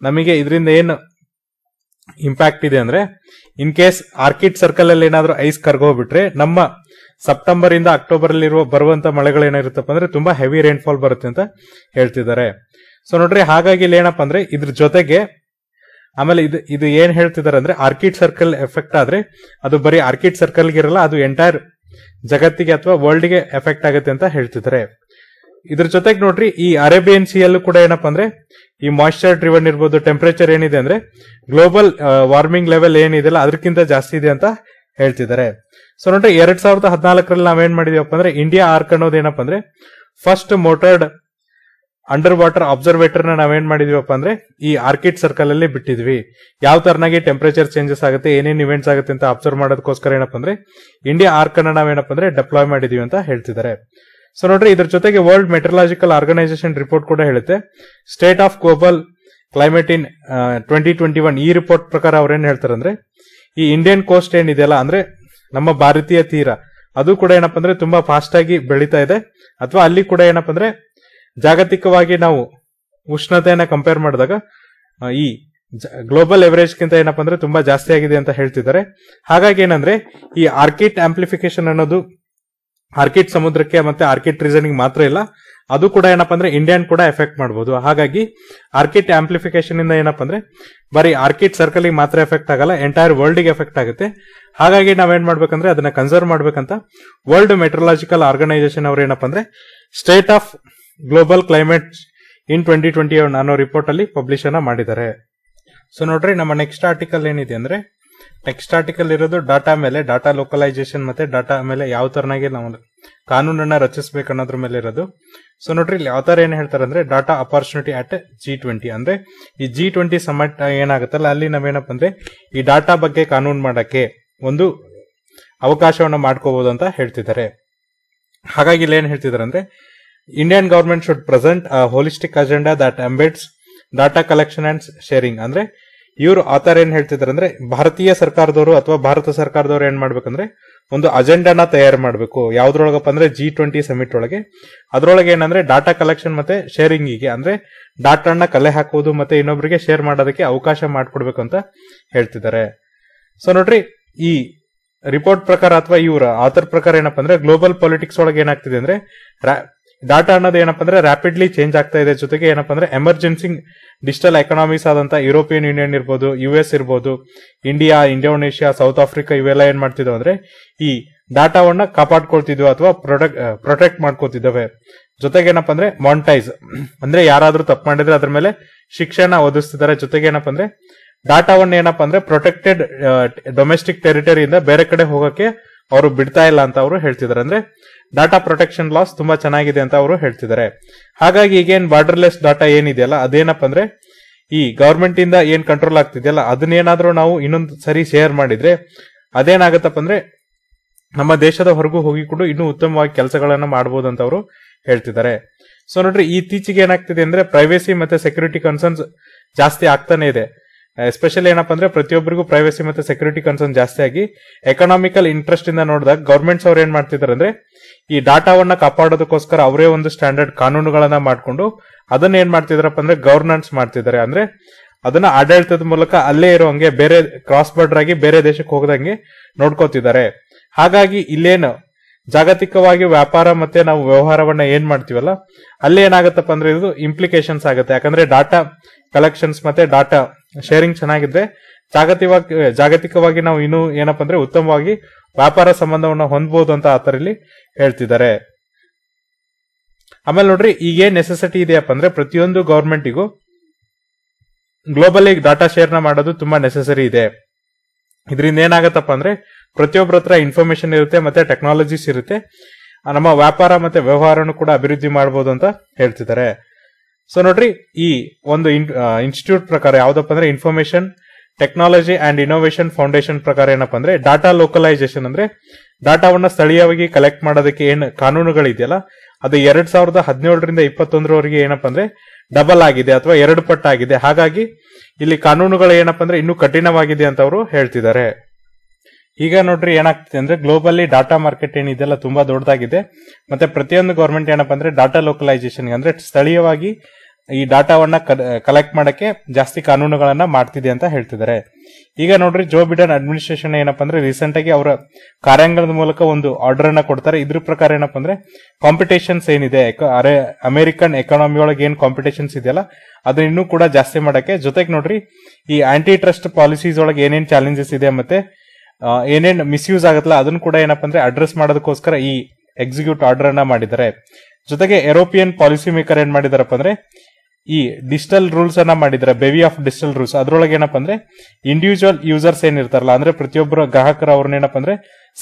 ನಮಗೆ ಇದರಿಂದ ಏನು ಇಂಪ್ಯಾಕ್ಟ್ ಇದೆ ಅಂದ್ರೆ ಇನ್ ಕೇಸ್ ಆರ್ಕಿಡ್ ಸರ್ಕಲ್ ಅಲ್ಲಿ ಏನಾದ್ರೂ ಐಸ್ ಕರ್ಗೋಗ್ಬಿಟ್ರೆ ನಮ್ಮ ಸೆಪ್ಟೆಂಬರ್ ಇಂದ ಅಕ್ಟೋಬರ್ ಅಲ್ಲಿರುವ ಬರುವಂತ ಮಳೆಗಳು ಏನಾಗಿರುತ್ತಪ್ಪ ಅಂದ್ರೆ ತುಂಬಾ ಹೆವಿ ರೈನ್ಫಾಲ್ ಬರುತ್ತೆ ಅಂತ ಹೇಳ್ತಿದ್ದಾರೆ ಸೊ ನೋಡ್ರಿ ಹಾಗಾಗಿ ಇಲ್ಲಿ ಅಂದ್ರೆ ಇದ್ರ ಜೊತೆಗೆ ಆಮೇಲೆ ಇದು ಇದು ಏನ್ ಹೇಳ್ತಿದ್ದಾರೆ ಅಂದ್ರೆ ಆರ್ಕಿಡ್ ಸರ್ಕಲ್ ಎಫೆಕ್ಟ್ ಆದ್ರೆ ಅದು ಬರೀ ಆರ್ಕಿಡ್ ಇರಲ್ಲ ಅದು ಎಂಟೈರ್ ಜಗತ್ತಿಗೆ ಅಥವಾ ಗೆ ಎಫೆಕ್ಟ್ ಆಗುತ್ತೆ ಅಂತ ಹೇಳ್ತಿದ್ದಾರೆ ಇದ್ರ ಜೊತೆಗೆ ನೋಡ್ರಿ ಈ ಅರೇಬಿಯನ್ ಸಿಯಲ್ಲೂ ಕೂಡ ಏನಪ್ಪಾ ಅಂದ್ರೆ ಈ ಮಾಯಿಶ್ಚರ್ ಡ್ರಿವನ್ ಇರ್ಬೋದು ಟೆಂಪರೇಚರ್ ಏನಿದೆ ಅಂದ್ರೆ ಗ್ಲೋಬಲ್ ವಾರ್ಮಿಂಗ್ ಲೆವೆಲ್ ಅಲ್ಲ ಅದಕ್ಕಿಂತ ಜಾಸ್ತಿ ಇದೆ ಅಂತ ಹೇಳ್ತಿದ್ದಾರೆ ಸೊ ನೋಡ್ರಿ ಎರಡ್ ಸಾವಿರದ ಹದಿನಾಲ್ಕರಲ್ಲಿ ನಾವೇನ್ ಮಾಡಿದೀವಪ್ಪ ಅಂದ್ರೆ ಇಂಡಿಯಾ ಆರ್ಕ್ ಅನ್ನೋದು ಅಂದ್ರೆ first moored underwater observatory ನಾವು ನಾವೇನ್ ಮಾಡಿದೀವಪ್ಪ ಅಂದ್ರೆ ಈ ಆರ್ಕಿಡ್ ಸರ್ಕಲ್ ಅಲ್ಲಿ ಬಿಟ್ಟಿದ್ವಿ ಯಾವ ತರನಾಗಿ ಟೆಂಪರೇಚರ್ ಚೇಂಜಸ್ ಆಗುತ್ತೆ ಏನೇನ್ ಇವೆಂಟ್ಸ್ ಆಗುತ್ತೆ ಅಂತ ಅಬ್ಸರ್ವ್ ಮಾಡೋದಕ್ಕೋಸ್ಕರ ಏನಪ್ಪ ಅಂದ್ರೆ ಇಂಡಿಯಾ ಆರ್ಕ್ ಅನ್ನ ನಾವೇನಪ್ಪ ಅಂದ್ರೆ ಡೆಪ್ಲಾಯ್ ಮಾಡಿದೀವಿ ಅಂತ ಹೇಳ್ತಿದ್ದಾರೆ ಸೊ ನೋಡ್ರಿ ಇದ್ರ ಜೊತೆಗೆ ವರ್ಲ್ಡ್ ಮೆಟ್ರಲಾಜಿಕಲ್ ಆರ್ಗನೈಸೇಷನ್ ರಿಪೋರ್ಟ್ ಕೂಡ ಹೇಳುತ್ತೆ state of global climate in twenty twenty one ಈ ರಿಪೋರ್ಟ್ ಪ್ರಕಾರ ಅವ್ರೇನ್ ಹೇಳ್ತಾರೆ ಅಂದ್ರೆ ಈ ಇಂಡಿಯನ್ ಕೋಸ್ಟ್ ಏನಿದೆಯಲ್ಲ ಅಂದ್ರೆ ನಮ್ಮ ಭಾರತೀಯ ತೀರ ಅದು ಕೂಡ ಏನಪ್ಪ ಅಂದ್ರೆ ತುಂಬಾ ಫಾಸ್ಟ್ ಆಗಿ ಬೆಳೀತಾ ಇದೆ ಅಥವಾ ಅಲ್ಲಿ ಕೂಡ ಏನಪ್ಪ ಅಂದ್ರೆ ಜಾಗತಿಕವಾಗಿ ನಾವು ಉಷ್ಣತೆಯನ್ನ ಕಂಪೇರ್ ಮಾಡಿದಾಗ ಈ ಗ್ಲೋಬಲ್ ಎವರೇಜ್ ಕಿಂತ ಏನಪ್ಪಾ ಅಂದ್ರೆ ತುಂಬಾ ಜಾಸ್ತಿ ಆಗಿದೆ ಅಂತ ಹೇಳ್ತಿದ್ದಾರೆ ಹಾಗಾಗಿ ಏನಂದ್ರೆ ಈ ಆರ್ಕಿಟ್ ಆಂಪ್ಲಿಫಿಕೇಶನ್ ಅನ್ನೋದು ಆರ್ಕಿಟ್ ಸಮುದ್ರಕ್ಕೆ ಮತ್ತೆ ಆರ್ಕಿಟ್ ರೀಸನಿಗೆ ಮಾತ್ರ ಇಲ್ಲ ಅದು ಕೂಡ ಏನಪ್ಪಾ ಅಂದ್ರೆ ಇಂಡಿಯನ್ ಕೂಡ ಎಫೆಕ್ಟ್ ಮಾಡಬಹುದು ಹಾಗಾಗಿ ಆರ್ಕಿಟ್ ಆಂಪ್ಲಿಫಿಕೇಶನ್ ಇಂದ ಏನಪ್ಪಾ ಅಂದ್ರೆ ಬರೀ ಆರ್ಕಿಟ್ ಸರ್ಕಲ್ ಮಾತ್ರ ಎಫೆಕ್ಟ್ ಆಗಲ್ಲ ಎಂಟೈರ್ ವರ್ಲ್ಡ್ ಗೆ ಎಫೆಕ್ಟ್ ಆಗುತ್ತೆ ಹಾಗಾಗಿ ನಾವೇನ್ ಮಾಡ್ಬೇಕಂದ್ರೆ ಅದನ್ನ ಕನ್ಸರ್ವ್ ಮಾಡ್ಬೇಕಂತ ವರ್ಲ್ಡ್ ಮೆಟ್ರೋಲಾಜಿಕಲ್ ಆರ್ಗನೈಸೇಷನ್ ಅವ್ರು ಏನಪ್ಪಾ ಅಂದ್ರೆ state of global climate in twenty twenty one ಅನ್ನೋ ರಿಪೋರ್ಟ್ ಅಲ್ಲಿ ಪಬ್ಲಿಷ್ ಅನ್ನ ಮಾಡಿದ್ದಾರೆ ಸೊ ನೋಡ್ರಿ ನಮ್ಮ ನೆಕ್ಸ್ಟ್ ಆರ್ಟಿಕಲ್ ಏನಿದೆ ಅಂದ್ರೆ ನೆಕ್ಸ್ಟ್ ಆರ್ಟಿಕಲ್ ಇರೋದು ಡಾಟಾ ಮೇಲೆ ಡಾಟಾ ಲೋಕಲೈಸೇಷನ್ ಮತ್ತೆ ಡಾಟಾ ಮೇಲೆ ಯಾವ ತರನಾಗಿ ನಾವು ಕಾನೂನನ್ನ ರಚಿಸಬೇಕು ಅನ್ನೋದ್ರ ಮೇಲೆ ಇರೋದು ಸೊ ನೋಡ್ರಿ ಇಲ್ಲಿ ಯಾವ ಏನ್ ಹೇಳ್ತಾರೆ ಅಂದ್ರೆ data opportunity at G twenty ಅಂದ್ರೆ ಈ ಜಿ ಟ್ವೆಂಟಿ ಸಮಿಟ್ ಏನಾಗುತ್ತಲ್ಲ ಅಲ್ಲಿ ನಾವೇನಪ್ಪ ಅಂದ್ರೆ ಈ ಡಾಟಾ ಬಗ್ಗೆ ಕಾನೂನು ಮಾಡಕ್ಕೆ ಒಂದು ಅವಕಾಶವನ್ನು ಮಾಡ್ಕೋಬಹುದು ಅಂತ ಹೇಳ್ತಿದ್ದಾರೆ ಹಾಗಾಗಿ ಇಲ್ಲಿ ಏನ್ ಹೇಳ್ತಿದ್ದಾರೆ ಅಂದ್ರೆ Indian government should present holistic agenda that embeds data collection and sharing ಅಂದ್ರೆ ಇವರು ಆತರ ಏನ್ ಹೇಳ್ತಿದ್ದಾರೆ ಅಂದ್ರೆ ಭಾರತೀಯ ಸರ್ಕಾರದವರು ಅಥವಾ ಭಾರತ ಸರ್ಕಾರದವರು ಏನ್ ಮಾಡ್ಬೇಕಂದ್ರೆ ಒಂದು ಅಜೆಂಡಾನ ತಯಾರು ಮಾಡಬೇಕು ಯಾವ್ದ್ರೊಳಗಪ್ಪ ಅಂದ್ರೆ ಜಿ ಟ್ವೆಂಟಿ ಸಮಿಟ್ ಒಳಗೆ ಅದ್ರೊಳಗೆ ಏನಂದ್ರೆ ಡಾಟಾ ಕಲೆಕ್ಷನ್ ಮತ್ತೆ ಶೇರಿಂಗಿಗೆ ಅಂದ್ರೆ ಡಾಟಾನ ಕಲೆ ಹಾಕುವುದು ಮತ್ತೆ ಇನ್ನೊಬ್ಬರಿಗೆ ಶೇರ್ ಮಾಡೋದಕ್ಕೆ ಅವಕಾಶ ಮಾಡಿಕೊಡ್ಬೇಕು ಅಂತ ಹೇಳ್ತಿದ್ದಾರೆ ಸೊ ನೋಡ್ರಿ ಈ ರಿಪೋರ್ಟ್ ಪ್ರಕಾರ ಅಥವಾ ಇವರ ಆತರ್ ಪ್ರಕಾರ ಏನಪ್ಪಾ ಅಂದ್ರೆ ಗ್ಲೋಬಲ್ ಪಾಲಿಟಿಕ್ಸ್ ಒಳಗೆ ಏನಾಗ್ತಿದೆ ಅಂದ್ರೆ ಡಾಟಾ ಅನ್ನೋದು ಏನಪ್ಪ ಅಂದ್ರೆ ರ್ಯಾಪಿಡ್ಲಿ ಚೇಂಜ್ ಆಗ್ತಾ ಇದೆ ಜೊತೆಗೆ ಏನಪ್ಪ ಅಂದ್ರೆ ಎಮರ್ಜೆನ್ಸಿ ಡಿಜಿಟಲ್ ಎಕನಾಮಿಸ್ ಆದಂತ ಯುರೋಪಿಯನ್ ಯೂನಿಯನ್ ಇರ್ಬೋದು ಯು ಎಸ್ ಇರ್ಬೋದು ಇಂಡಿಯಾ ಇಂಡೋನೇಷ್ಯಾ ಸೌತ್ ಆಫ್ರಿಕಾ ಇವೆಲ್ಲ ಏನ್ ಮಾಡ್ತಿದ್ವು ಅಂದ್ರೆ ಈ ಡಾಟಾವನ್ನ ಕಾಪಾಡ್ಕೊಳ್ತಿದ್ವು ಅಥವಾ ಪ್ರೊಟೆಕ್ಟ್ ಪ್ರೊಟೆಕ್ಟ್ ಮಾಡ್ಕೊತಿದ್ದಾವೆ ಜೊತೆಗೆ ಏನಪ್ಪ ಅಂದ್ರೆ ಮಾನಿಟೈಸ್ ಅಂದ್ರೆ ಯಾರಾದ್ರೂ ತಪ್ಪು ಮಾಡಿದ್ರೆ ಅದ್ರ ಮೇಲೆ ಶಿಕ್ಷಣ ಒದಗಿಸ್ತಿದ್ದಾರೆ ಜೊತೆಗೆ ಏನಪ್ಪಾ ಅಂದ್ರೆ ಡಾಟಾವನ್ನ ಏನಪ್ಪಾ ಅಂದ್ರೆ ಪ್ರೊಟೆಕ್ಟೆಡ್ ಡೊಮೆಸ್ಟಿಕ್ ಟೆರಿಟರಿಯಿಂದ ಬೇರೆ ಕಡೆ ಹೋಗಕ್ಕೆ ಅವರು ಬಿಡ್ತಾ ಇಲ್ಲ ಅಂತ ಅವರು ಹೇಳ್ತಿದ್ದಾರೆ ಅಂದ್ರೆ ಡಾಟಾ ಪ್ರೊಟೆಕ್ಷನ್ ಲಾಸ್ ತುಂಬಾ ಚೆನ್ನಾಗಿದೆ ಅಂತ ಅವರು ಹೇಳ್ತಿದ್ದಾರೆ ಹಾಗಾಗಿ ಈಗೇನ್ ಬಾರ್ಡರ್ಲೆಸ್ ಡಾಟಾ ಏನಿದೆಯಲ್ಲ ಅದೇನಪ್ಪ ಅಂದ್ರೆ ಈ ಗವರ್ಮೆಂಟ್ ಇಂದ ಏನ್ ಕಂಟ್ರೋಲ್ ಆಗ್ತಿದೆಯಲ್ಲ ಅದನ್ನೇನಾದ್ರೂ ನಾವು ಇನ್ನೊಂದು ಸರಿ ಶೇರ್ ಮಾಡಿದ್ರೆ ಅದೇನಾಗತ್ತಪ್ಪ ಅಂದ್ರೆ ನಮ್ಮ ದೇಶದ ಹೊರಗೂ ಹೋಗಿ ಕೂಡ ಇನ್ನೂ ಉತ್ತಮವಾಗಿ ಕೆಲಸಗಳನ್ನ ಮಾಡಬಹುದು ಅಂತ ಅವರು ಹೇಳ್ತಿದ್ದಾರೆ ಸೊ ನೋಡ್ರಿ ಇತ್ತೀಚೆಗೆ ಏನಾಗ್ತಿದೆ ಅಂದ್ರೆ ಪ್ರೈವೇಸಿ ಮತ್ತೆ ಸೆಕ್ಯೂರಿಟಿ ಕನ್ಸರ್ನ್ಸ್ ಜಾಸ್ತಿ ಆಗ್ತಾನೆ ಇದೆ ಎಸ್ಪೆಷಲಿ ಏನಪ್ಪ ಅಂದ್ರೆ ಪ್ರತಿಯೊಬ್ಬರಿಗೂ ಪ್ರೈವಸಿ ಮತ್ತೆ ಸೆಕ್ಯೂರಿಟಿ ಕನ್ಸರ್ನ್ ಜಾಸ್ತಿ ಆಗಿ ಎಕನಾಮಿಕಲ್ ಇಂಟ್ರೆಸ್ಟ್ ಇಂದ ನೋಡಿದಾಗ ಗವರ್ಮೆಂಟ್ಸ್ ಅವ್ರು ಏನ್ ಮಾಡ್ತಿದ್ದಾರೆ ಅಂದ್ರೆ ಈ ಡಾಟಾವನ್ನ ಕಾಪಾಡೋದಕ್ಕೋಸ್ಕರ ಅವರೇ ಒಂದು ಸ್ಟ್ಯಾಂಡರ್ಡ್ ಕಾನೂನುಗಳನ್ನ ಮಾಡಿಕೊಂಡು ಅದನ್ನ ಏನ್ ಮಾಡ್ತಿದಾರಪ್ಪ ಅಂದ್ರೆ ಗವರ್ನೆನ್ಸ್ ಮಾಡ್ತಿದ್ದಾರೆ ಅಂದ್ರೆ ಅದನ್ನ ಆಡಳಿತದ ಮೂಲಕ ಅಲ್ಲೇ ಇರೋ ಹಂಗೆ ಬೇರೆ ಕ್ರಾಸ್ ಬಾರ್ಡರ್ ಆಗಿ ಬೇರೆ ದೇಶಕ್ಕೆ ಹೋಗದಂಗೆ ನೋಡ್ಕೋತಿದ್ದಾರೆ ಹಾಗಾಗಿ ಇಲ್ಲೇನು ಜಾಗತಿಕವಾಗಿ ವ್ಯಾಪಾರ ಮತ್ತೆ ನಾವು ವ್ಯವಹಾರವನ್ನ ಏನ್ ಮಾಡ್ತೀವಲ್ಲ ಅಲ್ಲೇ ಏನಾಗತ್ತಪ್ಪ ಅಂದ್ರೆ ಇದು ಇಂಪ್ಲಿಕೇಶನ್ಸ್ ಆಗುತ್ತೆ ಯಾಕಂದ್ರೆ ಡಾಟಾ ಕಲೆಕ್ಷನ್ಸ್ ಮತ್ತೆ ಡಾಟಾ ಶೇರಿಂಗ್ ಚೆನ್ನಾಗಿದ್ರೆ ಜಾಗತಿಕವಾಗಿ ಜಾಗತಿಕವಾಗಿ ನಾವು ಇನ್ನೂ ಏನಪ್ಪ ಅಂದ್ರೆ ಉತ್ತಮವಾಗಿ ವ್ಯಾಪಾರ ಸಂಬಂಧವನ್ನು ಹೊಂದಬಹುದು ಅಂತ ಆತರಲ್ಲಿ ಹೇಳ್ತಿದ್ದಾರೆ ಆಮೇಲೆ ನೋಡ್ರಿ ಏನ್ ನೆಸೆಸಿಟಿ ಇದೆಯಪ್ಪ ಅಂದ್ರೆ ಪ್ರತಿಯೊಂದು ಗೌರ್ಮೆಂಟಿಗೂ ಗ್ಲೋಬಲಿ ಡಾಟಾ ಶೇರ್ನ ಮಾಡೋದು ತುಂಬಾ ನೆಸೆಸರಿ ಇದೆ ಇದರಿಂದ ಏನಾಗತ್ತಪ್ಪ ಅಂದ್ರೆ ಪ್ರತಿಯೊಬ್ಬರ ಹತ್ರ ಇನ್ಫಾರ್ಮೇಶನ್ ಇರುತ್ತೆ ಮತ್ತೆ ಟೆಕ್ನಾಲಜೀಸ್ ಇರುತ್ತೆ ನಮ್ಮ ವ್ಯಾಪಾರ ಮತ್ತೆ ವ್ಯವಹಾರನು ಕೂಡ ಅಭಿವೃದ್ಧಿ ಮಾಡಬಹುದು ಅಂತ ಹೇಳ್ತಿದ್ದಾರೆ ಸೊ ನೋಡ್ರಿ ಈ ಒಂದು ಇನ್ಸ್ಟಿಟ್ಯೂಟ್ ಪ್ರಕಾರ ಯಾವ್ದಪ್ಪ ಅಂದ್ರೆ information technology and innovation foundation ಪ್ರಕಾರ ಏನಪ್ಪ ಅಂದ್ರೆ ಡಾಟಾ ಲೋಕಲೈಸೇಷನ್ ಅಂದ್ರೆ ಡಾಟಾವನ್ನ ಸ್ಥಳೀಯವಾಗಿ ಕಲೆಕ್ಟ್ ಮಾಡೋದಕ್ಕೆ ಏನು ಕಾನೂನುಗಳಿದೆಯಲ್ಲ ಅದು ಎರಡ್ ಸಾವಿರದ ಹದಿನೇಳರಿಂದ ಇಪ್ಪತ್ತೊಂದರವರೆಗೆ ಏನಪ್ಪ ಅಂದ್ರೆ ಡಬಲ್ ಆಗಿದೆ ಅಥವಾ ಎರಡು ಆಗಿದೆ ಹಾಗಾಗಿ ಇಲ್ಲಿ ಕಾನೂನುಗಳು ಏನಪ್ಪ ಅಂದ್ರೆ ಇನ್ನೂ ಕಠಿಣವಾಗಿದೆ ಅಂತ ಅವರು ಹೇಳ್ತಿದ್ದಾರೆ ಈಗ ನೋಡ್ರಿ ಏನಾಗ್ತಿದೆ ಅಂದ್ರೆ ಗ್ಲೋಬಲಿ ಡಾಟಾ ಮಾರ್ಕೆಟ್ ಏನಿದೆಲ್ಲ ತುಂಬಾ ದೊಡ್ಡದಾಗಿದೆ ಮತ್ತೆ ಪ್ರತಿಯೊಂದು ಗೌರ್ಮೆಂಟ್ ಏನಪ್ಪ ಅಂದ್ರೆ ಡಾಟಾ ಲೋಕಲೈಸೇಷನ್ ಅಂದ್ರೆ ಸ್ಥಳೀಯವಾಗಿ ಈ ಡಾಟಾವನ್ನ ಕಲೆಕ್ಟ್ ಮಾಡಕ್ಕೆ ಜಾಸ್ತಿ ಕಾನೂನುಗಳನ್ನ ಮಾಡ್ತಿದೆ ಅಂತ ಹೇಳ್ತಿದ್ದಾರೆ ಈಗ ನೋಡ್ರಿ ಜೋ ಬಿಡನ್ ಅಡ್ಮಿನಿಸ್ಟ್ರೇಷನ್ ಏನಪ್ಪ ಅಂದ್ರೆ ರೀಸೆಂಟ್ ಆಗಿ ಅವರ ಕಾರ್ಯಾಂಗದ ಮೂಲಕ ಒಂದು ಆರ್ಡರ್ ಅನ್ನ ಕೊಡ್ತಾರೆ ಇದ್ರ ಪ್ರಕಾರ ಏನಪ್ಪಾ ಅಂದ್ರೆ ಕಾಂಪಿಟೇಷನ್ಸ್ ಏನಿದೆ ಅಮೆರಿಕನ್ ಎಕಾನಮಿ ಒಳಗೆ ಏನ್ ಕಾಂಪಿಟೇಷನ್ಸ್ ಇದೆಯಲ್ಲ ಅದನ್ನ ಇನ್ನೂ ಕೂಡ ಜಾಸ್ತಿ ಮಾಡಕ್ಕೆ ಜೊತೆಗೆ ನೋಡ್ರಿ ಈ ಆಂಟಿ ಟ್ರಸ್ಟ್ ಪಾಲಿಸೀಸ್ ಒಳಗೆ ಏನೇನ್ ಚಾಲೆಂಜಸ್ ಇದೆ ಮತ್ತೆ ಏನೇನ್ ಮಿಸ್ಯೂಸ್ ಆಗತ್ತಲ್ಲ ಅದನ್ನು ಕೂಡ ಏನಪ್ಪಾ ಅಂದ್ರೆ ಅಡ್ರೆಸ್ ಮಾಡೋದಕ್ಕೋಸ್ಕರ ಈ ಎಕ್ಸಿಕ್ಯೂಟ್ ಆರ್ಡರ್ ಅನ್ನ ಮಾಡಿದ್ದಾರೆ ಜೊತೆಗೆ ಯುರೋಪಿಯನ್ ಪಾಲಿಸಿ ಮೇಕರ್ ಏನ್ ಮಾಡಿದಾರಪ್ಪ ಅಂದ್ರೆ ಈ ಡಿಜಿಟಲ್ ರೂಲ್ಸ್ ಅನ್ನ ಮಾಡಿದ್ರೆ ಬೆವಿ ಆಫ್ ಡಿಜಿಟಲ್ ರೂಲ್ಸ್ ಅದ್ರೊಳಗೆ ಏನಪ್ಪಾ ಅಂದ್ರೆ ಇಂಡಿವಿಜುವಲ್ ಯೂಸರ್ಸ್ ಏನಿರ್ತಾರಲ್ಲ ಅಂದ್ರೆ ಪ್ರತಿಯೊಬ್ಬರ ಗ್ರಾಹಕರು ಏನಪ್ಪಾ ಅಂದ್ರೆ